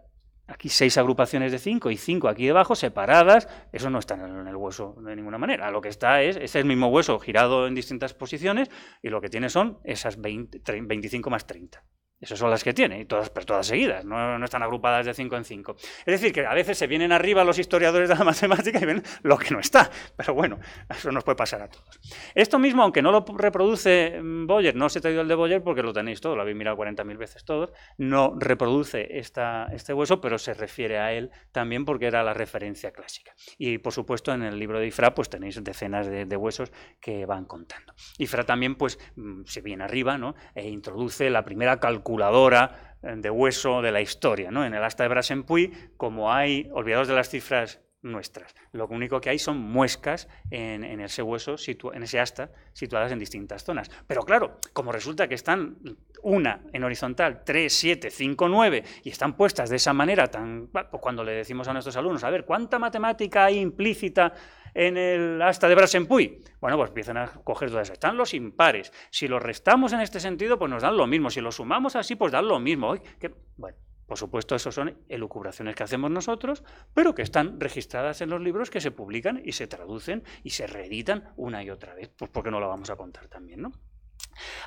aquí seis agrupaciones de 5 y 5 aquí debajo separadas, eso no está en el hueso de ninguna manera. Lo que está es, es el mismo hueso girado en distintas posiciones y lo que tiene son esas 25 más 30. Esas son las que tiene, y todas, pero pues, todas seguidas, no, están agrupadas de 5 en 5. Es decir, que a veces se vienen arriba los historiadores de la [LAUGHS] matemática y ven lo que no está, pero bueno, eso nos puede pasar a todos. Esto mismo, aunque no lo reproduce mm, Boyer, no os he traído el de Boyer porque lo tenéis todo, lo habéis mirado 40.000 veces todos, no reproduce esta, este hueso, pero se refiere a él también porque era la referencia clásica. Y por supuesto, en el libro de Ifra, pues tenéis decenas de, huesos que van contando. Ifra también, pues, mm, se viene arriba, ¿no? E introduce la primera calculación eh, de hueso de la historia. En el asta de Brasenpuy, como hay, olvidados de las cifras nuestras, lo único que hay son muescas en, ese hueso, en ese asta, situadas en distintas zonas. Pero claro, como resulta que están una en horizontal, tres siete cinco nueve y están puestas de esa manera, tan, pues cuando le decimos a nuestros alumnos, a ver, ¿cuánta matemática hay implícita en el hasta de Brasenpuy? Bueno, pues empiezan a coger dudas. Están los impares. Si los restamos en este sentido, pues nos dan lo mismo. Si los sumamos así, pues dan lo mismo. Bueno, por supuesto, eso son elucubraciones que hacemos nosotros, pero que están registradas en los libros que se publican y se traducen y se reeditan una y otra vez. Pues porque no lo vamos a contar también, ¿no?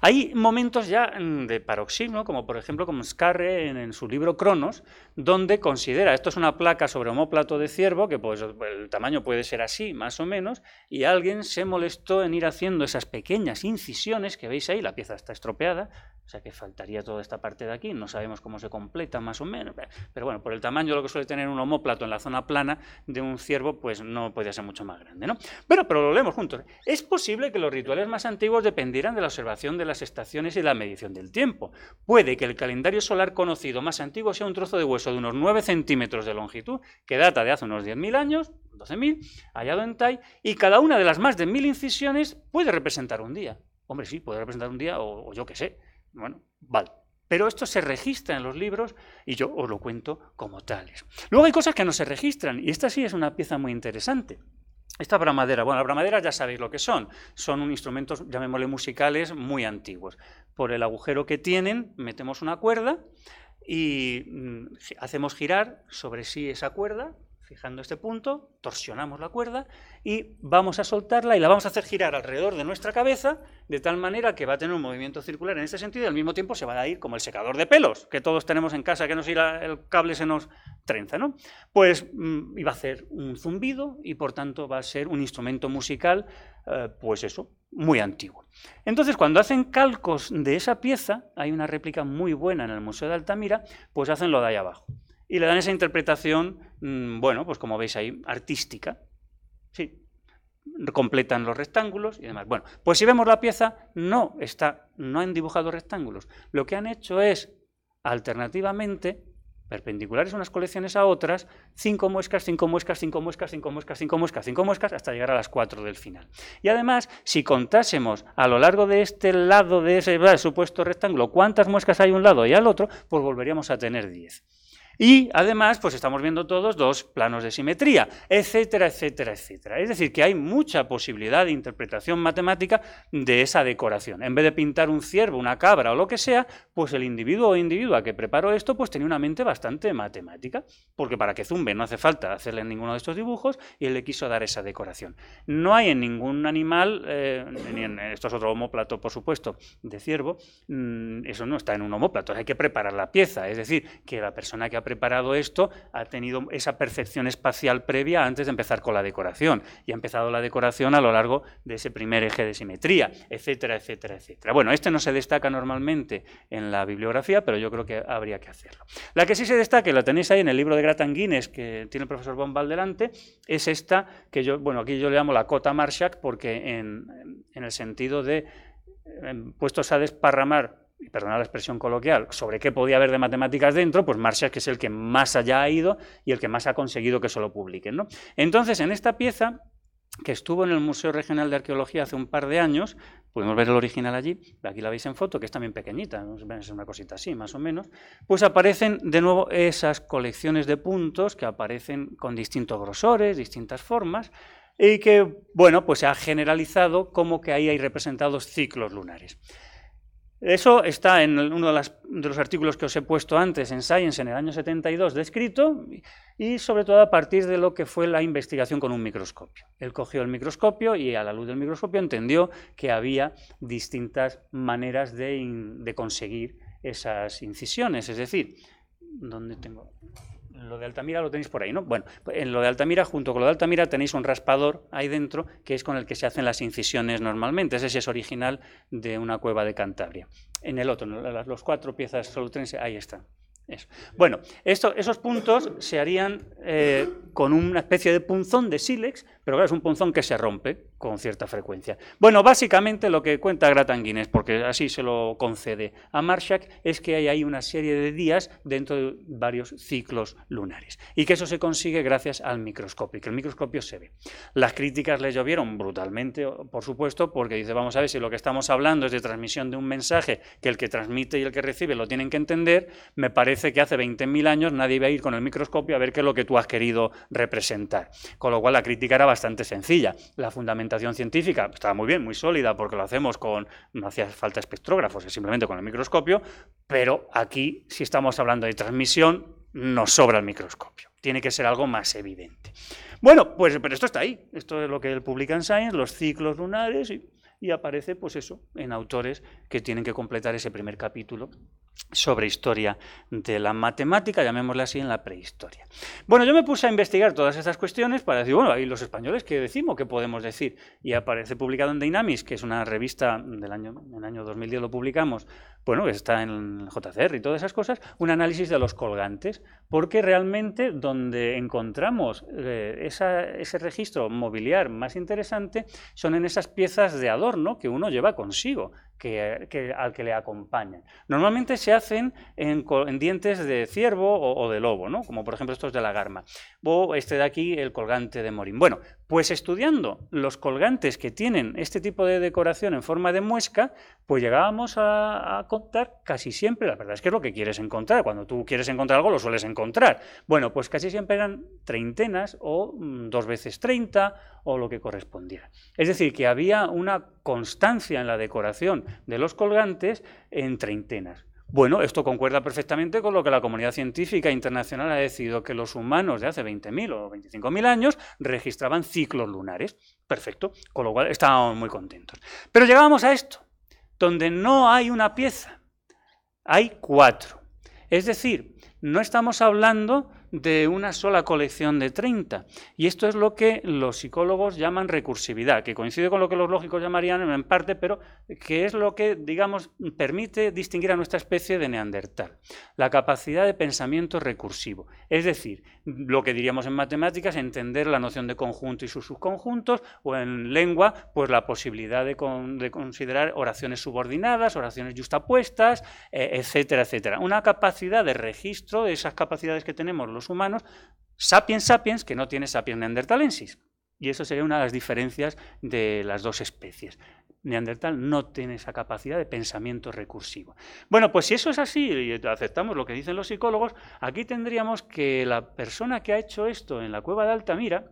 Hay momentos ya mm, de paroxismo, como por ejemplo como Scarre en, su libro Cronos, donde considera, esto es una placa sobre homóplato de ciervo, que pues, el tamaño puede ser así, más o menos, y alguien se molestó en ir haciendo esas pequeñas incisiones que veis ahí, la pieza está estropeada, o sea que faltaría toda esta parte de aquí, no sabemos cómo se completa más o menos, pero bueno, por el tamaño lo que suele tener un homóplato en la zona plana de un ciervo, pues no podía ser mucho más grande, ¿no? pero lo leemos juntos. Es posible que los rituales más antiguos dependieran de la observación de las estaciones y la medición del tiempo. Puede que el calendario solar conocido más antiguo sea un trozo de hueso de unos 9 centímetros de longitud, que data de hace unos 10.000 años, 12.000, hallado en Tai, y cada una de las más de 1.000 incisiones puede representar un día. Hombre, sí, puede representar un día, o, o yo qué sé. Bueno, vale. Pero esto se registra en los libros y yo os lo cuento como tales. Luego hay cosas que no se registran, y esta sí es una pieza muy interesante. Esta bramadera, bueno, las bramaderas ya sabéis lo que son, son instrumentos, llamémosle musicales, muy antiguos. Por el agujero que tienen, metemos una cuerda y mm, hacemos girar sobre sí esa cuerda fijando este punto, torsionamos la cuerda y vamos a soltarla y la vamos a hacer girar alrededor de nuestra cabeza de tal manera que va a tener un movimiento circular en este sentido y al mismo tiempo se va a ir como el secador de pelos que todos tenemos en casa que nos irá, el cable se nos trenza, ¿no? Pues va mm, a hacer un zumbido y por tanto va a ser un instrumento musical, eh, pues eso, muy antiguo. Entonces, cuando hacen calcos de esa pieza, hay una réplica muy buena en el Museo de Altamira, pues hacen lo de ahí abajo y le dan esa interpretación Mm, bueno, pues como veis ahí, artística. Sí, completan los rectángulos y demás. Bueno, pues si vemos la pieza, no está, no han dibujado rectángulos. Lo que han hecho es, alternativamente, perpendiculares unas colecciones a otras, cinco muescas, cinco muescas, cinco muescas, cinco muescas, cinco muescas, cinco muescas, hasta llegar a las cuatro del final. Y además, si contásemos a lo largo de este lado de ese eh, supuesto rectángulo cuántas muescas hay un lado y al otro, pues volveríamos a tener diez. Y además, pues estamos viendo todos dos planos de simetría, etcétera, etcétera, etcétera. Es decir, que hay mucha posibilidad de interpretación matemática de esa decoración. En vez de pintar un ciervo, una cabra o lo que sea, pues el individuo o individua que preparó esto, pues tenía una mente bastante matemática, porque para que zumbe no hace falta hacerle ninguno de estos dibujos y él le quiso dar esa decoración. No hay en ningún animal, eh, ni en esto es otro homóplato, por supuesto, de ciervo, mm, eso no está en un homóplato, hay que preparar la pieza, es decir, que la persona que ha preparado esto ha tenido esa percepción espacial previa antes de empezar con la decoración y ha empezado la decoración a lo largo de ese primer eje de simetría, etcétera, etcétera, etcétera. Bueno, este no se destaca normalmente en la bibliografía, pero yo creo que habría que hacerlo. La que sí se destaca, la tenéis ahí en el libro de Grattan Guinness que tiene el profesor Bombal delante, es esta que yo, bueno, aquí yo le llamo la cota Marshak porque en, el sentido de puestos a desparramar perdona la expresión coloquial, sobre qué podía haber de matemáticas dentro, pues Marcia, que es el que más allá ha ido y el que más ha conseguido que se lo publiquen. ¿no? Entonces, en esta pieza, que estuvo en el Museo Regional de Arqueología hace un par de años, pudimos ver el original allí, aquí la veis en foto, que es también pequeñita, es una cosita así más o menos, pues aparecen de nuevo esas colecciones de puntos que aparecen con distintos grosores, distintas formas, y que, bueno, pues se ha generalizado como que ahí hay representados ciclos lunares. Eso está en uno de, los artículos que os he puesto antes en Science en el año 72 descrito y sobre todo a partir de lo que fue la investigación con un microscopio. Él cogió el microscopio y a la luz del microscopio entendió que había distintas maneras de, de conseguir esas incisiones, es decir, ¿dónde tengo? lo de Altamira lo tenéis por ahí, ¿no? Bueno, pues en lo de Altamira, junto con lo de Altamira, tenéis un raspador ahí dentro, que es con el que se hacen las incisiones normalmente. Ese es original de una cueva de Cantabria. En el otro, los cuatro piezas solutrense, ahí están. Bueno, esos puntos se harían eh, con una especie de punzón de sílex, pero claro, es un punzón que se rompe con cierta frecuencia. Bueno, básicamente lo que cuenta Guinness, porque así se lo concede a Marshak, es que hay ahí una serie de días dentro de varios ciclos lunares. Y que eso se consigue gracias al microscopio, que el microscopio se ve. Las críticas le llovieron brutalmente, por supuesto, porque dice, vamos a ver si lo que estamos hablando es de transmisión de un mensaje que el que transmite y el que recibe lo tienen que entender, me parece parece que hace 20.000 años nadie iba a ir con el microscopio a ver qué es lo que tú has querido representar. Con lo cual la crítica era bastante sencilla. La fundamentación científica estaba muy bien, muy sólida, porque lo hacemos con, no hacía falta espectrógrafos, simplemente con el microscopio, pero aquí, si estamos hablando de transmisión, nos sobra el microscopio. Tiene que ser algo más evidente. Bueno, pues pero esto está ahí. Esto es lo que el publica en Science, los ciclos lunares, y, y aparece, pues eso, en autores que tienen que completar ese primer capítulo sobre historia de la matemática, llamémosla así, en la prehistoria. Bueno, yo me puse a investigar todas estas cuestiones para decir, bueno, ahí los españoles, ¿qué decimos? ¿Qué podemos decir? Y aparece publicado en Dynamics, que es una revista del año, en año 2010 lo publicamos, bueno, que está en JCR y todas esas cosas, un análisis de los colgantes, porque realmente donde encontramos eh, ese registro mobiliar más interesante son en esas piezas de adorno que uno lleva consigo, que, al que le acompañan. Normalmente se hacen en, dientes de ciervo o, de lobo, ¿no? como por ejemplo estos de la garma, o este de aquí, el colgante de morín. Bueno, pues estudiando los colgantes que tienen este tipo de decoración en forma de muesca, pues llegábamos a, contar casi siempre, la verdad es que es lo que quieres encontrar, cuando tú quieres encontrar algo lo sueles encontrar. Bueno, pues casi siempre eran treintenas o mm, dos veces treinta o lo que correspondiera. Es decir, que había una constancia en la decoración de los colgantes en treintenas. Bueno, esto concuerda perfectamente con lo que la comunidad científica internacional ha decidido, que los humanos de hace 20.000 o 25.000 años registraban ciclos lunares. Perfecto, con lo cual estábamos muy contentos. Pero llegábamos a esto, donde no hay una pieza, hay cuatro. Es decir, no estamos hablando de una sola colección de 30. Y esto es lo que los psicólogos llaman recursividad, que coincide con lo que los lógicos llamarían en parte, pero que es lo que, digamos, permite distinguir a nuestra especie de neandertal. La capacidad de pensamiento recursivo. Es decir, lo que diríamos en matemáticas, entender la noción de conjunto y sus subconjuntos, o en lengua, pues la posibilidad de, considerar oraciones subordinadas, oraciones justapuestas, eh, etcétera, etcétera. Una capacidad de registro de esas capacidades que tenemos los humanos, sapiens sapiens, que no tiene sapiens neandertalensis. Y eso sería una de las diferencias de las dos especies. Neandertal no tiene esa capacidad de pensamiento recursivo. Bueno, pues si eso es así y aceptamos lo que dicen los psicólogos, aquí tendríamos que la persona que ha hecho esto en la cueva de Altamira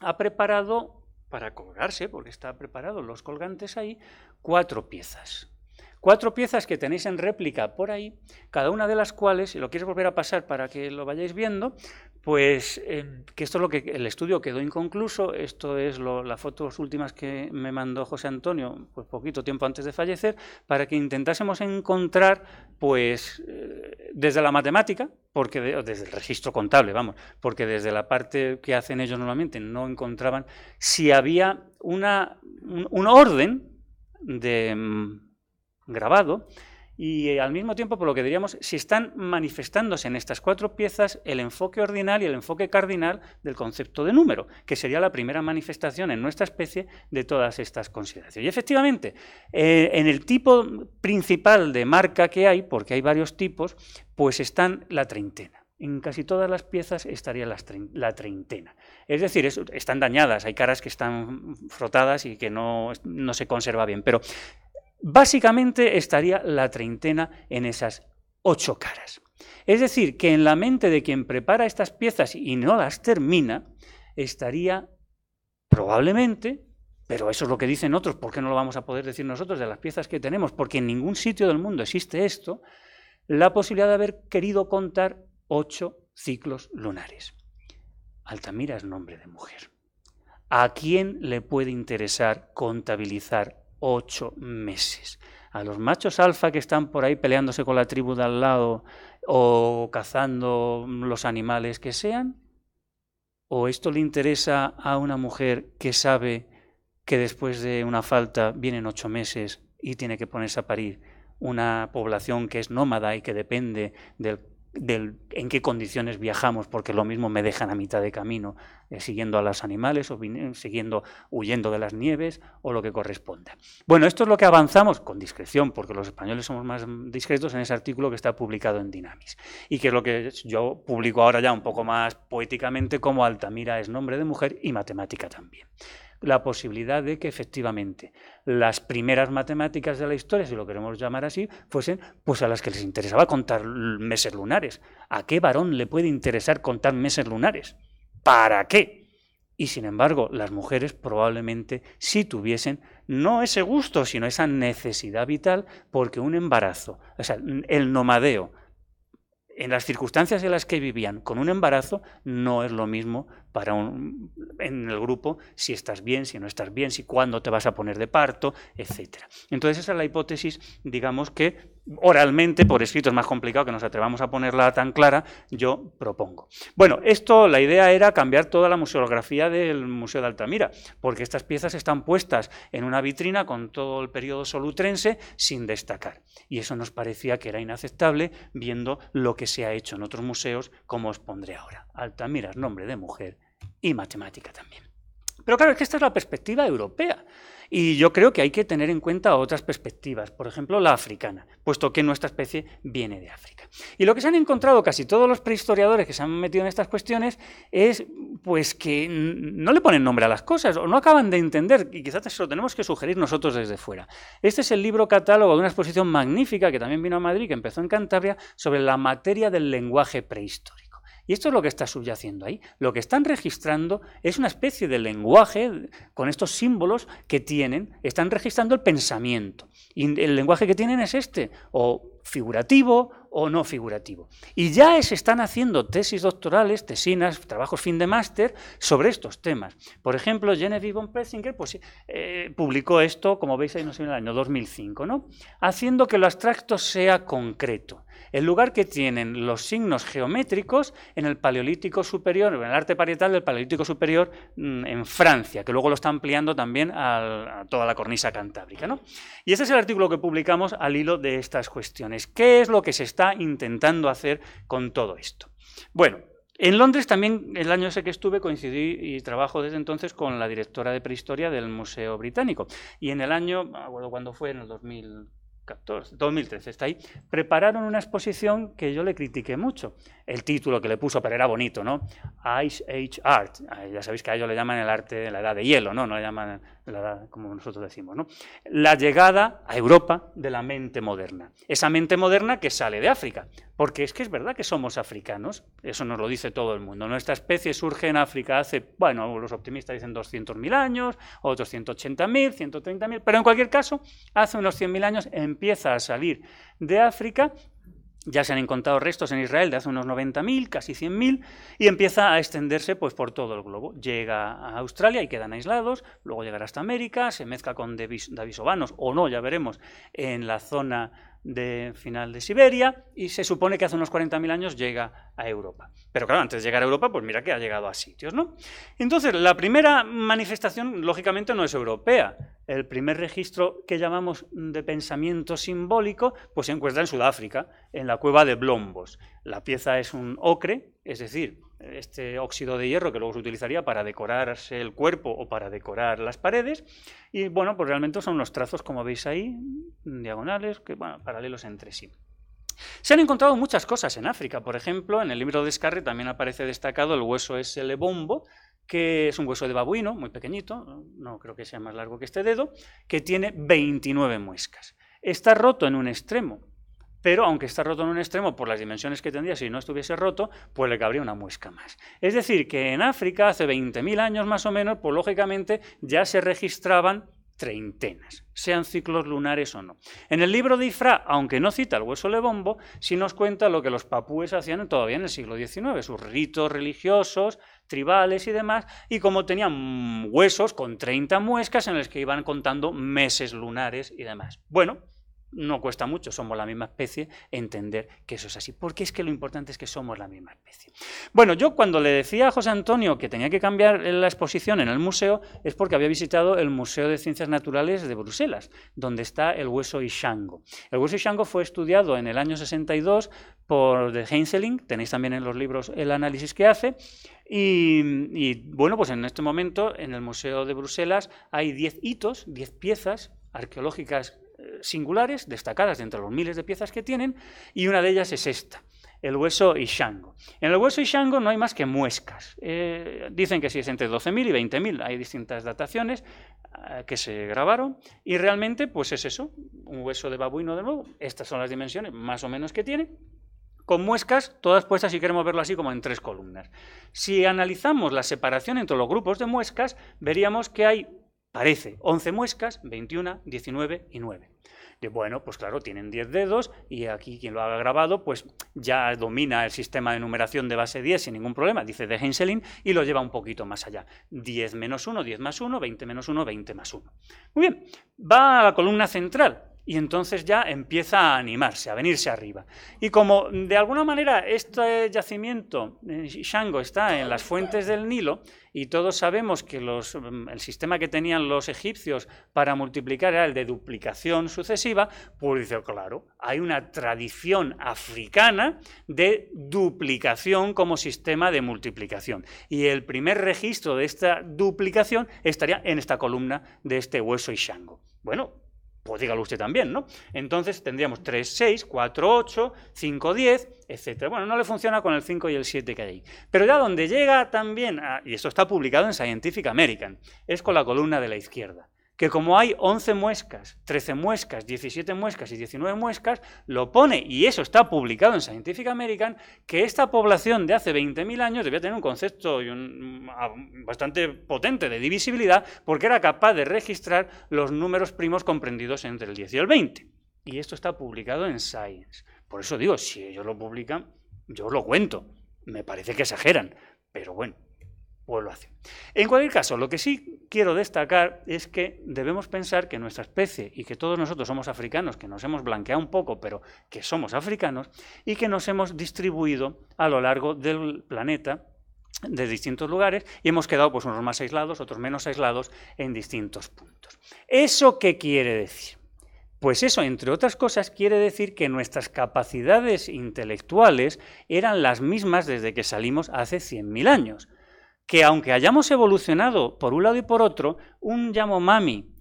ha preparado para colgarse, porque está preparado los colgantes ahí, cuatro piezas. Cuatro piezas que tenéis en réplica por ahí, cada una de las cuales, si lo quieres volver a pasar para que lo vayáis viendo, pues em, que esto es lo que el estudio quedó inconcluso, esto es las fotos últimas que me mandó José Antonio, pues poquito tiempo antes de fallecer, para que intentásemos encontrar, pues eh, desde la matemática, porque desde el registro contable, vamos, porque desde la parte que hacen ellos normalmente no encontraban si había una, un orden de mm, grabado y eh, al mismo tiempo, por lo que diríamos, si están manifestándose en estas cuatro piezas el enfoque ordinal y el enfoque cardinal del concepto de número, que sería la primera manifestación en nuestra especie de todas estas consideraciones. Y efectivamente, eh, en el tipo principal de marca que hay, porque hay varios tipos, pues están la treintena. En casi todas las piezas estaría la treintena. Es decir, están dañadas, hay caras que están frotadas y que no, no se conserva bien, pero Básicamente estaría la treintena en esas ocho caras. Es decir, que en la mente de quien prepara estas piezas y no las termina, estaría probablemente, pero eso es lo que dicen otros, ¿por qué no lo vamos a poder decir nosotros de las piezas que tenemos? Porque en ningún sitio del mundo existe esto, la posibilidad de haber querido contar ocho ciclos lunares. Altamira es nombre de mujer. ¿A quién le puede interesar contabilizar ocho meses. A los machos alfa que están por ahí peleándose con la tribu de al lado o cazando los animales que sean, o esto le interesa a una mujer que sabe que después de una falta vienen ocho meses y tiene que ponerse a parir una población que es nómada y que depende del en qué condiciones viajamos, porque lo mismo me dejan a mitad de camino, eh, siguiendo a los animales o siguiendo, huyendo de las nieves o lo que corresponda. Bueno, esto es lo que avanzamos con discreción, porque los españoles somos más discretos en ese artículo que está publicado en Dinamis y que es lo que yo publico ahora ya un poco más poéticamente como Altamira es nombre de mujer y matemática también la posibilidad de que efectivamente las primeras matemáticas de la historia, si lo queremos llamar así, fuesen pues a las que les interesaba contar meses lunares. ¿A qué varón le puede interesar contar meses lunares? ¿Para qué? Y sin embargo, las mujeres probablemente sí tuviesen no ese gusto, sino esa necesidad vital, porque un embarazo, o sea, el nomadeo, en las circunstancias en las que vivían con un embarazo, no es lo mismo en el grupo si estás bien, si no estás bien, si cuándo te vas a poner de parto, etc. Entonces esa es la hipótesis, digamos que oralmente, por escrito es más complicado que nos atrevamos a ponerla tan clara, yo propongo. Bueno, esto, la idea era cambiar toda la museografía del Museo de Altamira, porque estas piezas están puestas en una vitrina con todo el periodo solutrense sin destacar. Y eso nos parecía que era inaceptable viendo lo que se ha hecho en otros museos, como os pondré ahora. Altamira nombre de mujer y matemática también. Pero claro, es que esta es la perspectiva europea. Y yo creo que hay que tener en cuenta otras perspectivas, por ejemplo la africana, puesto que nuestra especie viene de África. Y lo que se han encontrado casi todos los prehistoriadores que se han metido en estas cuestiones es pues que no le ponen nombre a las cosas o no acaban de entender y quizás eso lo tenemos que sugerir nosotros desde fuera. Este es el libro catálogo de una exposición magnífica que también vino a Madrid, que empezó en Cantabria, sobre la materia del lenguaje prehistórico. Y esto es lo que está subyaciendo ahí. Lo que están registrando es una especie de lenguaje con estos símbolos que tienen. Están registrando el pensamiento. Y el lenguaje que tienen es este, o figurativo o no figurativo. Y ya se están haciendo tesis doctorales, tesinas, trabajos fin de máster sobre estos temas. Por ejemplo, Genevieve von Petzinger pues, eh, publicó esto, como veis ahí no en el año 2005, ¿no? haciendo que lo abstracto sea concreto el lugar que tienen los signos geométricos en el Paleolítico Superior, en el arte parietal del Paleolítico Superior mm, en Francia, que luego lo está ampliando también a toda la cornisa cantábrica. ¿no? Y este es el artículo que publicamos al hilo de estas cuestiones. ¿Qué es lo que se está intentando hacer con todo esto? Bueno, en Londres también, el año ese que estuve, coincidí y trabajo desde entonces con la directora de prehistoria del Museo Británico. Y en el año, me acuerdo cuándo fue, en el 2000 14, 2013, está ahí, prepararon una exposición que yo le critiqué mucho. El título que le puso, pero era bonito, ¿no? Ice Age Art. Ah, ya sabéis que a ellos le llaman el arte de la edad de hielo, ¿no? No le llaman la, como nosotros decimos, ¿no? la llegada a Europa de la mente moderna. Esa mente moderna que sale de África, porque es que es verdad que somos africanos, eso nos lo dice todo el mundo. Nuestra especie surge en África hace, bueno, los optimistas dicen 200.000 años, otros 180.000, 130.000, pero en cualquier caso, hace unos 100.000 años empieza a salir de África ya se han encontrado restos en Israel de hace unos 90.000, casi 100.000, y empieza a extenderse pues, por todo el globo. Llega a Australia y quedan aislados, luego llegará hasta América, se mezcla con Davisovanos, o no, ya veremos, en la zona de final de Siberia y se supone que hace unos 40.000 años llega a Europa. Pero claro, antes de llegar a Europa, pues mira que ha llegado a sitios, ¿no? Entonces, la primera manifestación, lógicamente, no es europea. El primer registro que llamamos de pensamiento simbólico, pues se encuentra en Sudáfrica, en la cueva de Blombos. La pieza es un ocre, es decir, este óxido de hierro que luego se utilizaría para decorarse el cuerpo o para decorar las paredes. Y bueno, pues realmente son unos trazos, como veis ahí, diagonales, que, paralelos entre sí. Se han encontrado muchas cosas en África. Por ejemplo, en el libro de Scarry también aparece destacado el hueso S. Lebombo, bombo, que es un hueso de babuino, muy pequeñito, no creo que sea más largo que este dedo, que tiene 29 muescas. Está roto en un extremo, pero aunque está roto en un extremo por las dimensiones que tendría si no estuviese roto, pues le cabría una muesca más. Es decir, que en África hace 20.000 años más o menos, pues lógicamente ya se registraban treintenas, sean ciclos lunares o no. En el libro de Ifra, aunque no cita el hueso lebombo, sí nos cuenta lo que los papúes hacían todavía en el siglo XIX, sus ritos religiosos, tribales y demás, y cómo tenían huesos con 30 muescas en las que iban contando meses lunares y demás. Bueno, no cuesta mucho, somos la misma especie, entender que eso es así. Porque es que lo importante es que somos la misma especie. Bueno, yo cuando le decía a José Antonio que tenía que cambiar la exposición en el museo, es porque había visitado el Museo de Ciencias Naturales de Bruselas, donde está el hueso Ishango. El hueso Ishango fue estudiado en el año 62 por de Heinseling, tenéis también en los libros el análisis que hace, y, y bueno, pues en este momento en el Museo de Bruselas hay 10 hitos, 10 piezas arqueológicas singulares, destacadas de entre los miles de piezas que tienen, y una de ellas es esta, el hueso Ishango. En el hueso Ishango no hay más que muescas. Eh, dicen que si es entre 12.000 y 20.000, hay distintas dataciones eh, que se grabaron, y realmente pues es eso, un hueso de babuino de nuevo, estas son las dimensiones más o menos que tiene, con muescas, todas puestas, si queremos verlo así, como en tres columnas. Si analizamos la separación entre los grupos de muescas, veríamos que hay Aparece 11 muescas, 21, 19 y 9. bueno, pues claro, tienen 10 dedos y aquí quien lo ha grabado pues ya domina el sistema de numeración de base 10 sin ningún problema, dice de Henselin, y lo lleva un poquito más allá. 10 menos 1, 10 más 1, 20 menos 1, 20 más 1. Muy bien, va a la columna central, y entonces ya empieza a animarse, a venirse arriba. Y como de alguna manera este yacimiento eh, Shango está en las fuentes del Nilo, y todos sabemos que mm, el sistema que tenían los egipcios para multiplicar era el de duplicación sucesiva, pues dice, claro, hay una tradición africana de duplicación como sistema de multiplicación. Y el primer registro de esta duplicación estaría en esta columna de este hueso y Shango. Bueno, pues dígalo usted también, ¿no? Entonces tendríamos 3, 6, 4, 8, 5, 10, etc. Bueno, no le funciona con el 5 y el 7 que hay ahí. Pero ya donde llega también, a, y esto está publicado en Scientific American, es con la columna de la izquierda que como hay 11 muescas, 13 muescas, 17 muescas y 19 muescas, lo pone, y eso está publicado en Scientific American, que esta población de hace 20.000 años debía tener un concepto ah, bastante potente de divisibilidad, porque era capaz de registrar los números primos comprendidos entre el 10 y el 20. Y esto está publicado en Science. Por eso digo, si ellos lo publican, yo os lo cuento. Me parece que exageran, pero bueno, pues lo En cualquier caso, lo que sí quiero destacar es que debemos pensar que nuestra especie y que todos nosotros somos africanos, que nos hemos blanqueado un poco, pero que somos africanos y que nos hemos distribuido a lo largo del planeta de distintos lugares y hemos quedado pues unos más aislados, otros menos aislados en distintos puntos. ¿Eso qué quiere decir? Pues eso, entre otras cosas, quiere decir que nuestras capacidades intelectuales eran las mismas desde que salimos hace 100.000 años que aunque hayamos evolucionado por un lado y por otro, un llamo mami.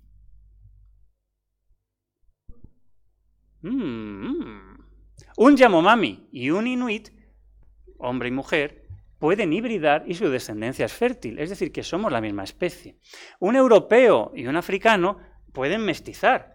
Mm, mm. Un llamo mami y un inuit, hombre y mujer, pueden hibridar y su descendencia es fértil, es decir, que somos la misma especie. Un europeo y un africano pueden mestizar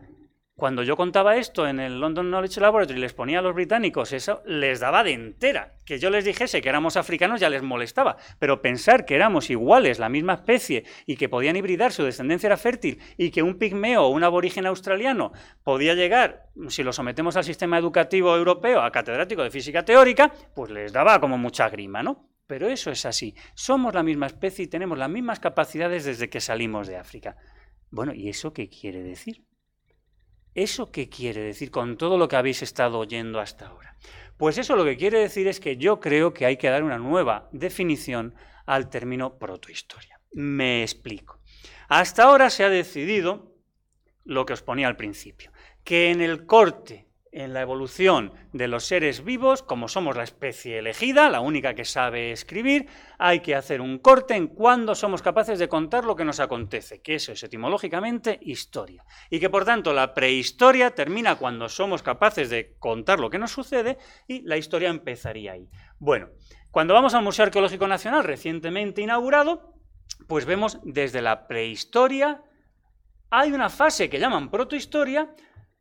cuando yo contaba esto en el London Knowledge Laboratory y les ponía a los británicos eso, les daba de entera. Que yo les dijese que éramos africanos ya les molestaba, pero pensar que éramos iguales, la misma especie, y que podían hibridar, su descendencia era fértil, y que un pigmeo o un aborigen australiano podía llegar, si lo sometemos al sistema educativo europeo, a catedrático de física teórica, pues les daba como mucha grima, ¿no? Pero eso es así. Somos la misma especie y tenemos las mismas capacidades desde que salimos de África. Bueno, ¿y eso qué quiere decir? ¿Eso qué quiere decir con todo lo que habéis estado oyendo hasta ahora? Pues eso lo que quiere decir es que yo creo que hay que dar una nueva definición al término protohistoria. Me explico. Hasta ahora se ha decidido lo que os ponía al principio, que en el corte en la evolución de los seres vivos, como somos la especie elegida, la única que sabe escribir, hay que hacer un corte en cuando somos capaces de contar lo que nos acontece, que eso es etimológicamente historia. Y que por tanto la prehistoria termina cuando somos capaces de contar lo que nos sucede y la historia empezaría ahí. Bueno, cuando vamos al Museo Arqueológico Nacional, recientemente inaugurado, pues vemos desde la prehistoria, hay una fase que llaman protohistoria,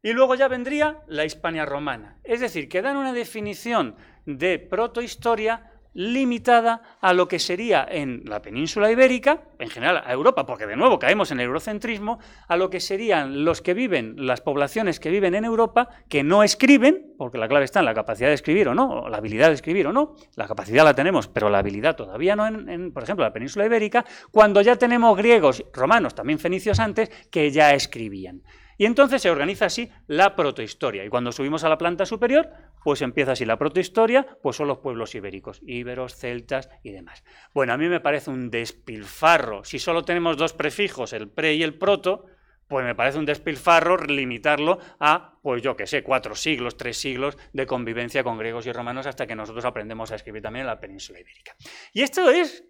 y luego ya vendría la Hispania romana. Es decir, que dan una definición de protohistoria limitada a lo que sería en la península ibérica, en general a Europa, porque de nuevo caemos en el eurocentrismo, a lo que serían los que viven, las poblaciones que viven en Europa, que no escriben, porque la clave está en la capacidad de escribir o no, la habilidad de escribir o no, la capacidad la tenemos, pero la habilidad todavía no, en por ejemplo, la península ibérica, cuando ya tenemos griegos, romanos, también fenicios antes, que ya escribían. Y entonces se organiza así la protohistoria. Y cuando subimos a la planta superior, pues empieza así la protohistoria, pues son los pueblos ibéricos, íberos, celtas y demás. Bueno, a mí me parece un despilfarro. Si solo tenemos dos prefijos, el pre y el proto, pues me parece un despilfarro limitarlo a, pues yo qué sé, cuatro siglos, tres siglos de convivencia con griegos y romanos hasta que nosotros aprendemos a escribir también en la península ibérica. Y esto es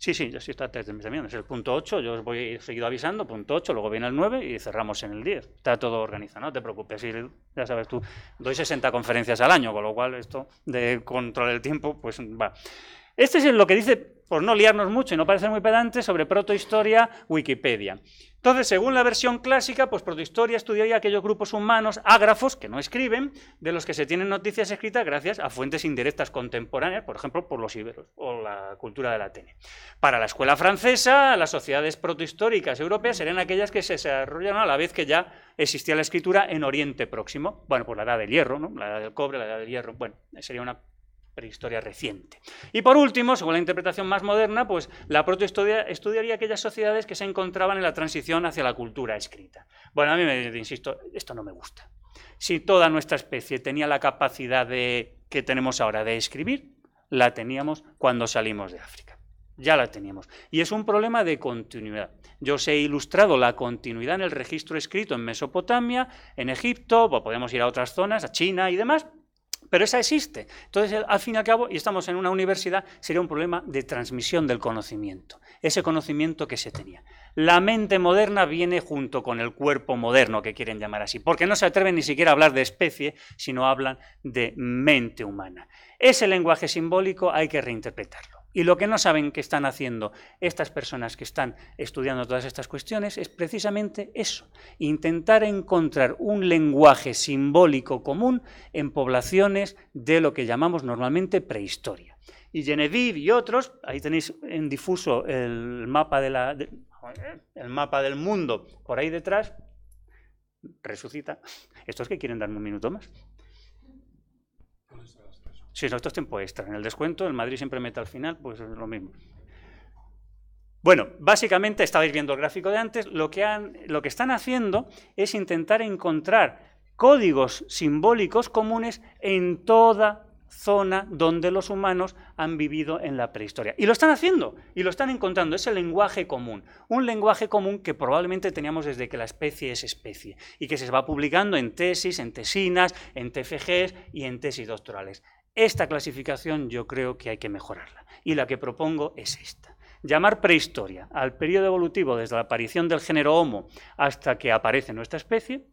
Sí, sí, ya sí está de mis amigos. Es el punto 8, yo os voy seguido avisando, punto 8, luego viene el 9 y cerramos en el 10. Está todo organizado, no te preocupes. ya sabes tú, doy 60 conferencias al año, con lo cual esto de control del tiempo, pues va. Este es lo que dice, por no liarnos mucho y no parecer muy pedante, sobre protohistoria Wikipedia. Entonces, según la versión clásica, pues protohistoria estudiaría aquellos grupos humanos ágrafos que no escriben, de los que se tienen noticias escritas gracias a fuentes indirectas contemporáneas, por ejemplo, por los íberos o la cultura de la Atene. Para la escuela francesa, las sociedades protohistóricas europeas serían aquellas que se desarrollaron a la vez que ya existía la escritura en Oriente Próximo. Bueno, por pues la edad del hierro, ¿no? La edad del cobre, la edad del hierro. Bueno, sería una prehistoria reciente. Y por último, según la interpretación más moderna, pues la protohistoria estudiaría aquellas sociedades que se encontraban en la transición hacia la cultura escrita. Bueno, a mí me insisto, esto no me gusta. Si toda nuestra especie tenía la capacidad de, que tenemos ahora de escribir, la teníamos cuando salimos de África. Ya la teníamos. Y es un problema de continuidad. Yo os he ilustrado la continuidad en el registro escrito en Mesopotamia, en Egipto, pues, podemos ir a otras zonas, a China y demás, pero esa existe. Entonces, eh, al fin y al cabo, y estamos en una universidad, sería un problema de transmisión del conocimiento, ese conocimiento que se tenía. La mente moderna viene junto con el cuerpo moderno, que quieren llamar así, porque no se atreven ni siquiera a hablar de especie, sino hablan de mente humana. Ese lenguaje simbólico hay que reinterpretarlo. Y lo que no saben que están haciendo estas personas que están estudiando todas estas cuestiones es precisamente eso, intentar encontrar un lenguaje simbólico común en poblaciones de lo que llamamos normalmente prehistoria. Y Genevieve y otros, ahí tenéis en difuso el mapa, el mapa del mundo por ahí detrás, resucita. ¿Estos que quieren darme un minuto más? Si no, esto tiempo extra. En el descuento, el Madrid siempre mete al final, pues es lo mismo. Bueno, básicamente estabais viendo el gráfico de antes. Lo que, lo que están haciendo es intentar encontrar códigos simbólicos comunes en toda zona donde los humanos han vivido en la prehistoria. Y lo están haciendo, y lo están encontrando, es el lenguaje común, un lenguaje común que probablemente teníamos desde que la especie es especie, y que se va publicando en tesis, en tesinas, en TFGs y en tesis doctorales. Esta clasificación yo creo que hay que mejorarla y la que propongo es esta. Llamar prehistoria al periodo evolutivo desde la aparición del género Homo hasta que aparece nuestra especie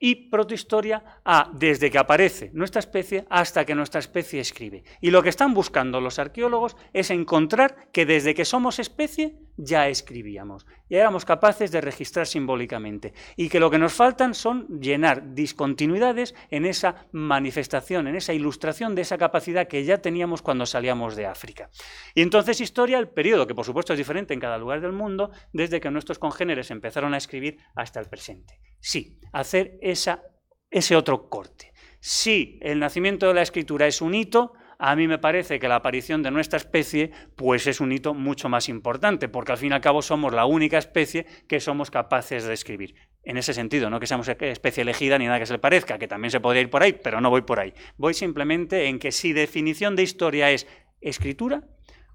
y protohistoria a desde que aparece nuestra especie hasta que nuestra especie escribe. Y lo que están buscando los arqueólogos es encontrar que desde que somos especie ya escribíamos, ya éramos capaces de registrar simbólicamente y que lo que nos faltan son llenar discontinuidades en esa manifestación, en esa ilustración de esa capacidad que ya teníamos cuando salíamos de África. Y entonces historia, el periodo, que por supuesto es diferente en cada lugar del mundo, desde que nuestros congéneres empezaron a escribir hasta el presente. Sí, hacer esa, ese otro corte. Sí, el nacimiento de la escritura es un hito, a mí me parece que la aparición de nuestra especie pues es un hito mucho más importante, porque al fin y al cabo somos la única especie que somos capaces de escribir. En ese sentido, no que seamos e-, especie elegida ni nada que se le parezca, que también se podría ir por ahí, pero no voy por ahí. Voy simplemente en que si definición de historia es escritura,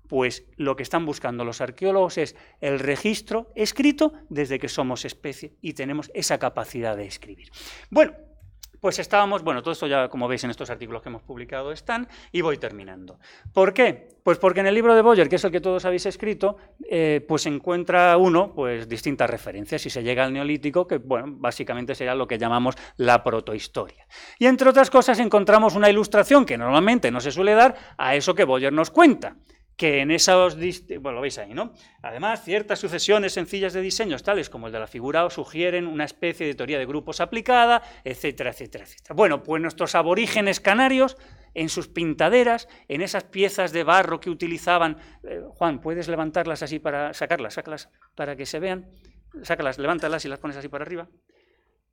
pues lo que están buscando los arqueólogos es el registro escrito desde que somos especie y tenemos esa capacidad de escribir. Bueno, pues estábamos, bueno, todo esto ya como veis en estos artículos que hemos publicado están, y voy terminando. ¿Por qué? Pues porque en el libro de Boyer, que es el que todos habéis escrito, eh, pues encuentra uno pues distintas referencias y se llega al neolítico, que bueno, básicamente sería lo que llamamos la protohistoria. Y entre otras cosas encontramos una ilustración que normalmente no se suele dar a eso que Boyer nos cuenta que en esas, bueno, lo veis ahí, ¿no? Además, ciertas sucesiones sencillas de diseños, tales como el de la figura, sugieren una especie de teoría de grupos aplicada, etcétera, etcétera, etcétera. Bueno, pues nuestros aborígenes canarios, en sus pintaderas, en esas piezas de barro que utilizaban, eh, Juan, ¿puedes levantarlas así para sacarlas? Sácalas para que se vean, sácalas, levántalas y las pones así para arriba.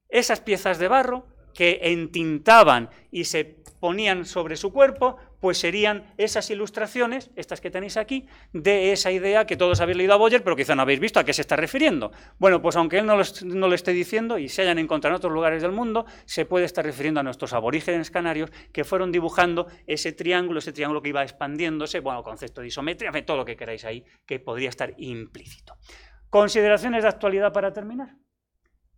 Esas piezas de barro que entintaban y se ponían sobre su cuerpo, pues serían esas ilustraciones, estas que tenéis aquí, de esa idea que todos habéis leído a Boyer, pero quizá no habéis visto a qué se está refiriendo. Bueno, pues aunque él no lo, esté diciendo y se hayan encontrado en otros lugares del mundo, se puede estar refiriendo a nuestros aborígenes canarios que fueron dibujando ese triángulo, ese triángulo que iba expandiéndose, bueno, concepto de isometría, todo lo que queráis ahí, que podría estar implícito. Consideraciones de actualidad para terminar.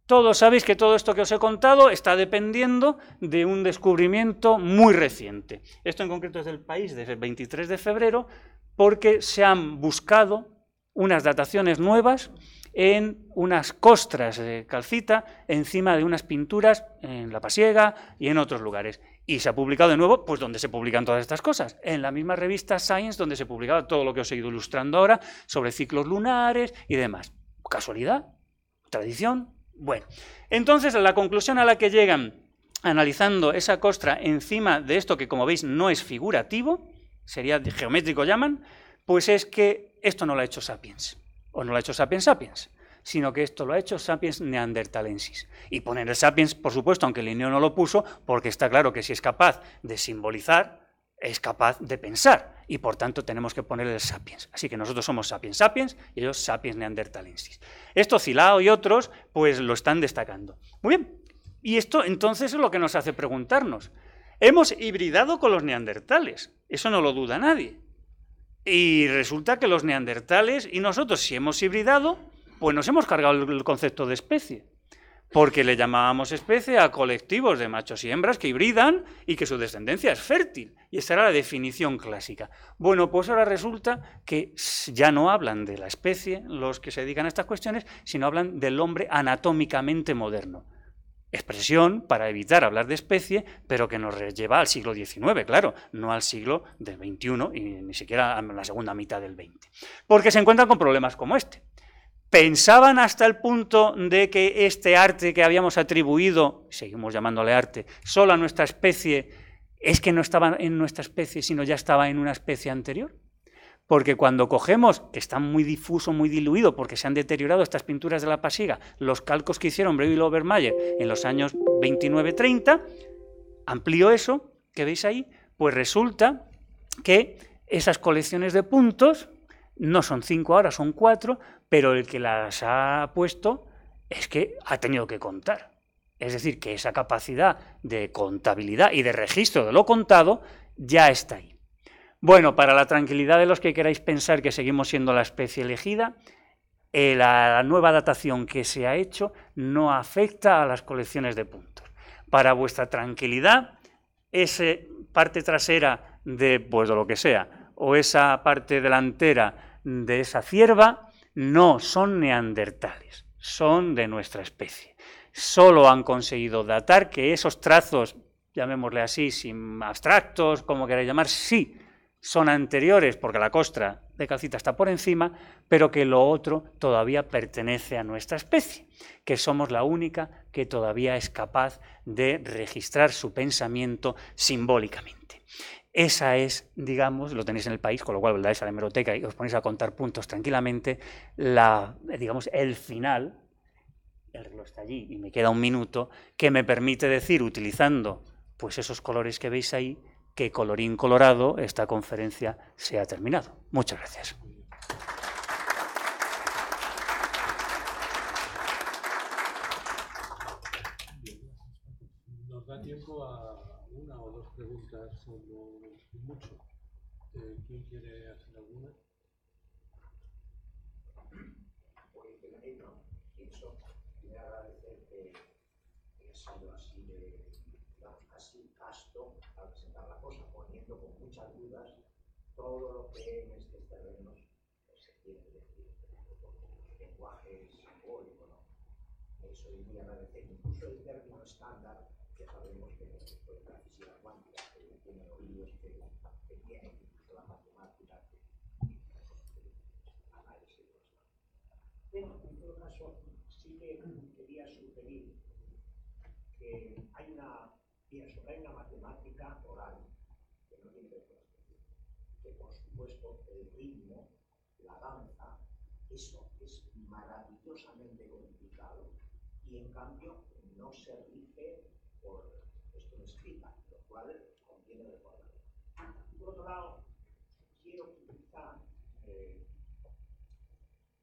Todos sabéis que todo esto que os he contado está dependiendo de un descubrimiento muy reciente. Esto en concreto es del país desde el 23 de febrero porque se han buscado unas dataciones nuevas en unas costras de calcita encima de unas pinturas en La Pasiega y en otros lugares. Y se ha publicado de nuevo, pues donde se publican todas estas cosas, en la misma revista Science donde se publicaba todo lo que os he ido ilustrando ahora sobre ciclos lunares y demás. ¿Casualidad? ¿Tradición? Bueno, entonces la conclusión a la que llegan analizando esa costra encima de esto que como veis no es figurativo, sería geométrico llaman, pues es que esto no lo ha hecho Sapiens, o no lo ha hecho Sapiens Sapiens, sino que esto lo ha hecho Sapiens Neandertalensis. Y poner el Sapiens, por supuesto, aunque Linneo no lo puso, porque está claro que si es capaz de simbolizar, es capaz de pensar y por tanto tenemos que poner el sapiens. Así que nosotros somos sapiens sapiens y ellos sapiens neandertalensis. Esto Cilao y otros pues lo están destacando. Muy bien, y esto entonces es lo que nos hace preguntarnos. Hemos hibridado con los neandertales, eso no lo duda nadie. Y resulta que los neandertales y nosotros si hemos hibridado, pues nos hemos cargado el concepto de especie porque le llamábamos especie a colectivos de machos y hembras que hibridan y que su descendencia es fértil. Y esa era la definición clásica. Bueno, pues ahora resulta que ya no hablan de la especie los que se dedican a estas cuestiones, sino hablan del hombre anatómicamente moderno. Expresión para evitar hablar de especie, pero que nos lleva al siglo XIX, claro, no al siglo del XXI y ni siquiera a la segunda mitad del XX. Porque se encuentran con problemas como este pensaban hasta el punto de que este arte que habíamos atribuido, seguimos llamándole arte, solo a nuestra especie, es que no estaba en nuestra especie, sino ya estaba en una especie anterior. Porque cuando cogemos, que está muy difuso, muy diluido, porque se han deteriorado estas pinturas de la pasiga, los calcos que hicieron Breuil y en los años 29-30, amplío eso que veis ahí, pues resulta que esas colecciones de puntos no son cinco ahora, son cuatro, pero el que las ha puesto es que ha tenido que contar. Es decir, que esa capacidad de contabilidad y de registro de lo contado ya está ahí. Bueno, para la tranquilidad de los que queráis pensar que seguimos siendo la especie elegida, eh, la nueva datación que se ha hecho no afecta a las colecciones de puntos. Para vuestra tranquilidad, esa parte trasera de, pues, de lo que sea, o esa parte delantera de esa cierva no son neandertales, son de nuestra especie. Solo han conseguido datar que esos trazos, llamémosle así, sin abstractos, como queráis llamar, sí son anteriores, porque la costra de calcita está por encima, pero que lo otro todavía pertenece a nuestra especie, que somos la única que todavía es capaz de registrar su pensamiento simbólicamente. Esa es, digamos, lo tenéis en el país, con lo cual vais a la hemeroteca y os ponéis a contar puntos tranquilamente, la, digamos, el final, el reloj está allí y me queda un minuto, que me permite decir, utilizando pues esos colores que veis ahí, que colorín colorado esta conferencia se ha terminado. Muchas gracias. tiempo a una o dos preguntas como mucho. Eh, ¿Quién quiere hacer alguna? Pues dicho pienso, quiero agradecer que haya sido así, de, así casto al presentar la cosa, poniendo con muchas dudas todo lo que en este terreno se quiere decir, el lenguaje simbólico, ¿no? Eso y muy agradecer, incluso el término estándar, que sabemos que hay una matemática oral que no tiene que ver con las que por supuesto el ritmo, la danza, eso es maravillosamente complicado y en cambio no se rige por esto en escrita, lo cual conviene cuadrado. Por otro lado, quiero que eh,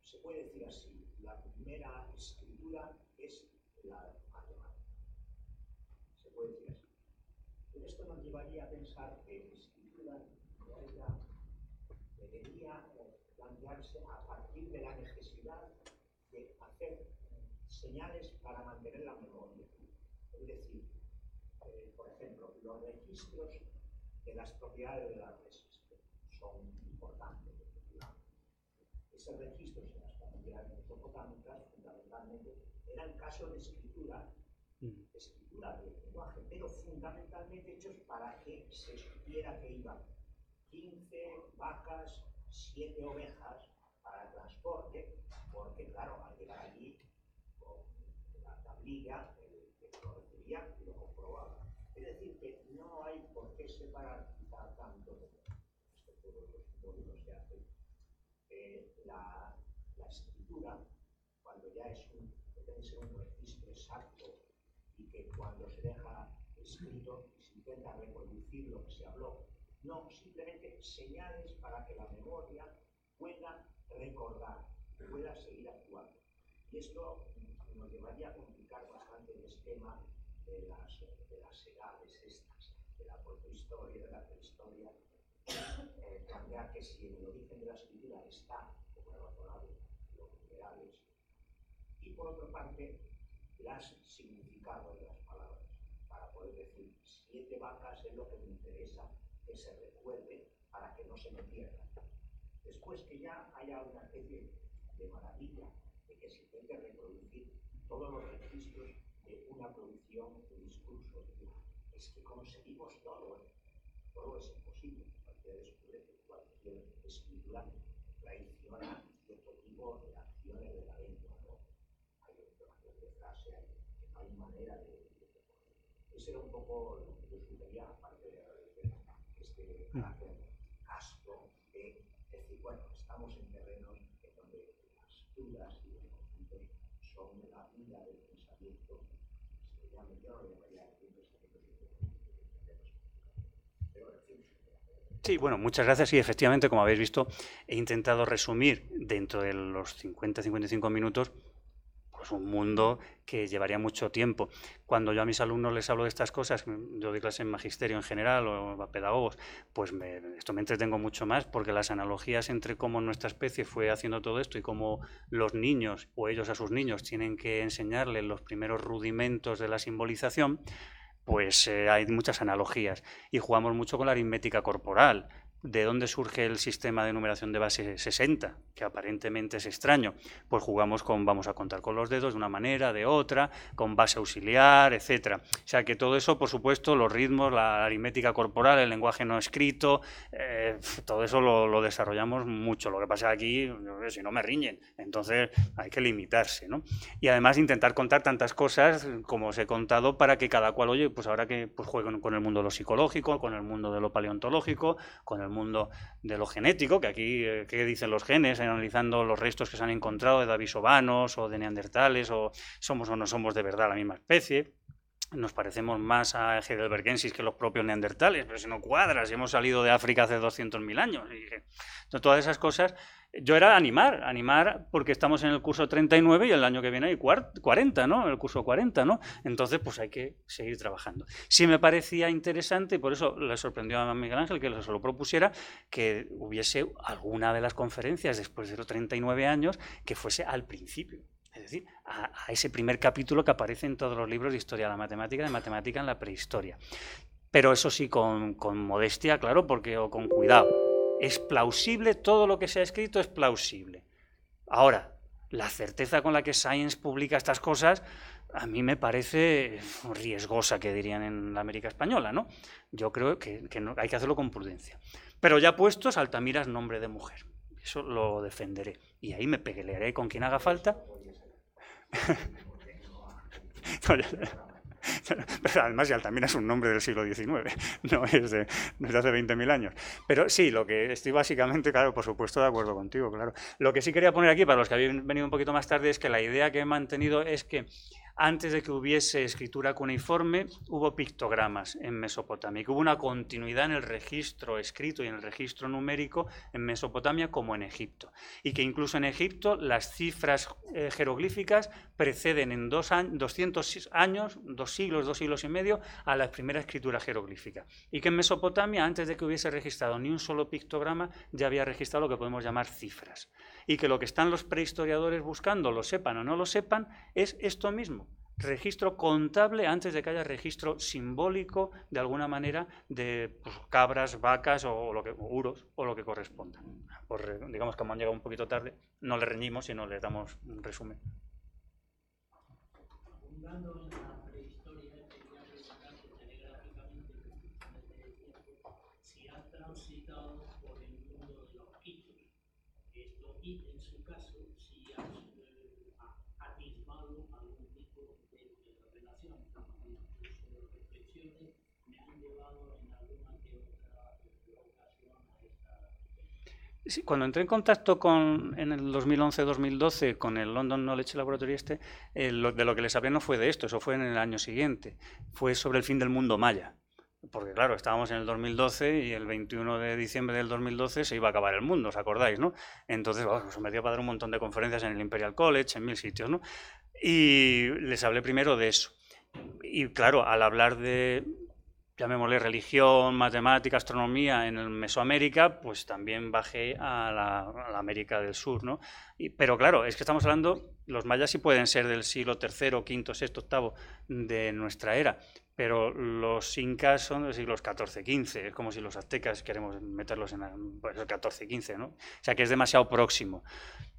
se puede decir así, la primera escritura llevaría a pensar que la escritura debería, debería plantearse a partir de la necesidad de hacer señales para mantener la memoria. Es decir, eh, por ejemplo, los registros de las propiedades de la reses son importantes. Esos registros en las propiedades mesopotámicas, fundamentalmente, eran casos de escritura, mm. escritura de fundamentalmente hechos para que se supiera que iban 15 vacas, 7 ovejas para transporte, porque claro, al llegar allí con la tablilla, el que lo recibía lo comprobaba. Es decir, que no hay por qué separar tanto esto los que hace eh, la, la, escritura, cuando ya es un, ser un registro exacto y que cuando se deja escrito y se intenta reproducir lo que se habló. No, simplemente señales para que la memoria pueda recordar, pueda seguir actuando. Y esto nos llevaría a complicar bastante el esquema de las, de las edades estas, de la protohistoria, de la prehistoria, eh, cambiar que si en el origen de la escritura está, como era razonable, los minerales, y por otra parte, las significados de las es decir, siete vacas es lo que me interesa que se recuerde para que no se me pierda Después que ya haya una especie de maravilla de que se intente reproducir todos los registros de una producción de discurso es que conseguimos todo. Todo es imposible. de descubre que cualquier escritura traiciona cierto tipo de acciones de la lengua. ¿no? Hay de frase, que hay manera de ese era un poco lo que yo sugería aparte de este carácter casto de decir, bueno, estamos en terrenos en donde las dudas y el conflictos son la vida del pensamiento, se llama, yo no llamaría el pensamiento pero en fin, Sí, bueno, muchas gracias. Y efectivamente, como habéis visto, he intentado resumir dentro de los 50-55 minutos pues, un mundo que llevaría mucho tiempo. Cuando yo a mis alumnos les hablo de estas cosas, yo doy clase en magisterio en general o a pedagogos, pues esto me entretengo mucho más porque las analogías entre cómo nuestra especie fue haciendo todo esto y cómo los niños o ellos a sus niños tienen que enseñarles los primeros rudimentos de la simbolización, pues eh, hay muchas analogías y jugamos mucho con la aritmética corporal. ¿De dónde surge el sistema de numeración de base 60? Que aparentemente es extraño. Pues jugamos con, vamos a contar con los dedos de una manera, de otra, con base auxiliar, etc. O sea que todo eso, por supuesto, los ritmos, la aritmética corporal, el lenguaje no escrito, eh, todo eso lo, desarrollamos mucho. Lo que pasa aquí, si no me riñen, entonces hay que limitarse. ¿no? Y además intentar contar tantas cosas como os he contado para que cada cual, oye, pues ahora que pues jueguen con el mundo de lo psicológico, con el mundo de lo paleontológico, con el mundo de lo genético, que aquí, eh, ¿qué dicen los genes? Analizando los restos que se han encontrado de davisobanos o de neandertales, o somos o no somos de verdad la misma especie nos parecemos más a heidelbergensis que los propios neandertales, pero si no cuadras, si hemos salido de África hace 200.000 años. Y, todas esas cosas yo era animar, animar porque estamos en el curso 39 y el año que viene hay 40, ¿no? El curso 40, ¿no? Entonces, pues hay que seguir trabajando. Sí me parecía interesante, y por eso le sorprendió a Miguel Ángel que se lo propusiera, que hubiese alguna de las conferencias después de los 39 años que fuese al principio. Es decir, a, ese primer capítulo que aparece en todos los libros de historia de la matemática, de matemática en la prehistoria. Pero eso sí, con, con modestia, claro, porque o con cuidado es plausible, todo lo que se ha escrito es plausible. Ahora, la certeza con la que Science publica estas cosas a mí me parece riesgosa, que dirían en la América Española, ¿no? Yo creo que, hay que hacerlo con prudencia. Pero ya puestos, Saltamiras, nombre de mujer. Eso lo defenderé. Y ahí me peguelearé con quien haga falta. [LAUGHS] [LAUGHS] además, ya también es un nombre del siglo XIX, [LAUGHS] no es de, hace hace 20.000 años. Pero sí, lo que estoy básicamente, claro, por supuesto, de acuerdo contigo, claro. Lo que sí quería poner aquí, para los que habían venido un poquito más tarde, es que la idea que he mantenido es que antes de que hubiese escritura cuneiforme, hubo pictogramas en Mesopotamia. Hubo una continuidad en el registro escrito y en el registro numérico en Mesopotamia como en Egipto. Y que incluso en Egipto las cifras eh, jeroglíficas preceden en dos 200 años, dos siglos, dos siglos y medio, a la primera escritura jeroglífica. Y que en Mesopotamia, antes de que hubiese registrado ni un solo pictograma, ya había registrado lo que podemos llamar cifras y que lo que están los prehistoriadores buscando, lo sepan o no lo sepan, es esto mismo, registro contable antes de que haya registro simbólico de alguna manera de pues, cabras, vacas o, lo que uros o lo que corresponda. digamos que como han llegado un poquito tarde, no le reñimos, no le damos un resumen. cuando entré en contacto con, en el 2011-2012 con el London Knowledge Laboratory este, eh, de lo que les hablé no fue de esto, eso fue en el año siguiente, fue sobre el fin del mundo maya. Porque claro, estábamos en el 2012 y el 21 de diciembre del 2012 se iba a acabar el mundo, ¿os acordáis? ¿no? Entonces, bueno, pues me dio para dar un montón de conferencias en el Imperial College, en mil sitios, ¿no? Y les hablé primero de eso. Y claro, al hablar de llamémosle religión, matemática, astronomía en el Mesoamérica, pues también bajé a la, América del Sur, ¿no? pero claro, es que estamos hablando, los mayas sí pueden ser del siglo III, V, VI, VIII de nuestra era, pero los incas son de los siglos XIV-XV, es como si los aztecas queremos meterlos en pues, el XIV-XV, ¿no? O sea que es demasiado próximo.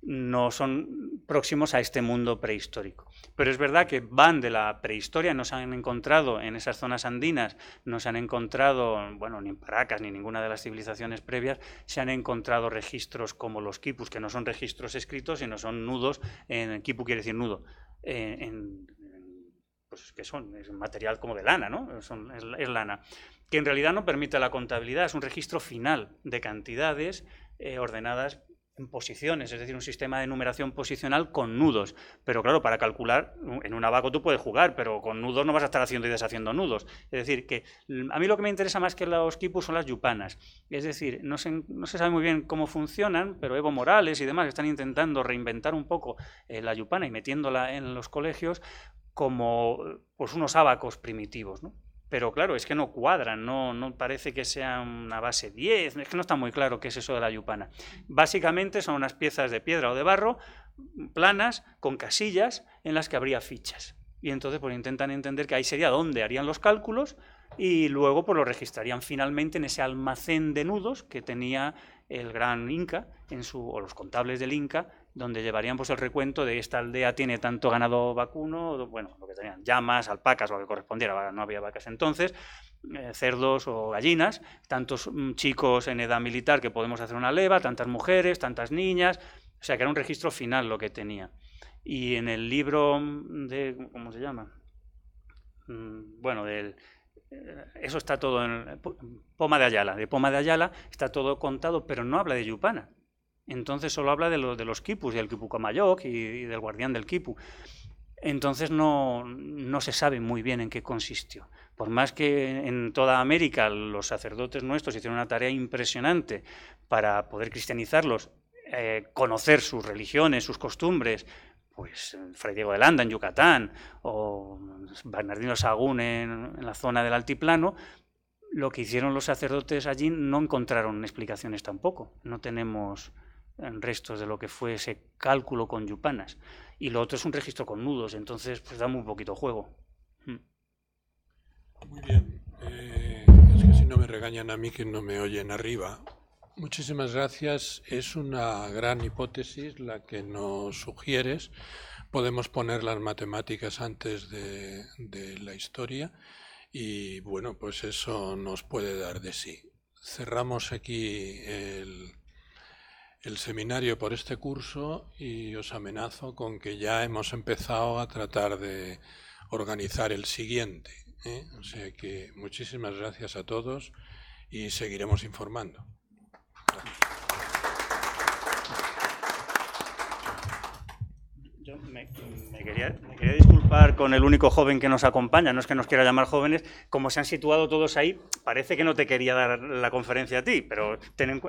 No son próximos a este mundo prehistórico. Pero es verdad que van de la prehistoria, no se han encontrado en esas zonas andinas, no se han encontrado, bueno, ni en Paracas ni ninguna de las civilizaciones previas, se han encontrado registros como los quipus, que no son registros escritos, sino son nudos, en, quipu quiere decir nudo, eh, en pues que son, es material como de lana, ¿no? es, lana, que en realidad no permite la contabilidad, es un registro final de cantidades eh, ordenadas en posiciones, es decir, un sistema de numeración posicional con nudos. Pero claro, para calcular, mm, en un abaco tú puedes jugar, pero con nudos no vas a estar haciendo y deshaciendo nudos. Es decir, que a mí lo que me interesa más que los quipus son las yupanas. Es decir, no se, no se sabe muy bien cómo funcionan, pero Evo Morales y demás están intentando reinventar un poco eh, la yupana y metiéndola en los colegios, como pues, unos abacos primitivos, Pero claro, es que no cuadran, no, parece que sea una base 10, es que no está muy claro qué es eso de la yupana. Básicamente son unas piezas de piedra o de barro planas con casillas en las que habría fichas. Y entonces pues, intentan entender que ahí sería donde harían los cálculos y luego pues, lo registrarían finalmente en ese almacén de nudos que tenía el gran Inca en o los contables del Inca donde llevarían pues, el recuento de esta aldea tiene tanto ganado vacuno, bueno, lo que tenían, llamas, alpacas, lo que correspondiera, no había vacas entonces, eh, cerdos o gallinas, tantos mm, chicos en edad militar que podemos hacer una leva, tantas mujeres, tantas niñas, o sea que era un registro final lo que tenía. Y en el libro de, ¿cómo se llama? Mm, bueno, del, eh, eso está todo en eh, Poma de Ayala, de Poma de Ayala está todo contado, pero no habla de Yupana entonces solo habla de, de los quipus, y del quipu comayoc y del guardián del quipu. Entonces no, se sabe muy bien en qué consistió. Por más que en toda América los sacerdotes nuestros hicieron una tarea impresionante para poder cristianizarlos, eh, conocer sus religiones, sus costumbres, pues Fray Diego de Landa en Yucatán o Bernardino Sagún en, en la zona del Altiplano, lo que hicieron los sacerdotes allí no encontraron explicaciones tampoco. No tenemos restos de lo que fue ese cálculo con yupanas. Y lo otro es un registro con nudos, entonces pues da muy poquito juego. Mm. Muy bien. Eh, es que si no me regañan a mí que no me oyen arriba. Muchísimas gracias. Es una gran hipótesis la que nos sugieres. Podemos poner las matemáticas antes de la historia y bueno, pues eso nos puede dar de sí. Cerramos aquí el el seminario por este curso y os amenazo con que ya hemos empezado a tratar de organizar el siguiente. ¿eh? O sea que muchísimas gracias a todos y seguiremos informando. Yo me, quería, disculpar con el único joven que nos acompaña, no es que nos quiera llamar jóvenes, como se han situado todos ahí, parece que no te quería dar la conferencia a ti, pero ten en, cuenta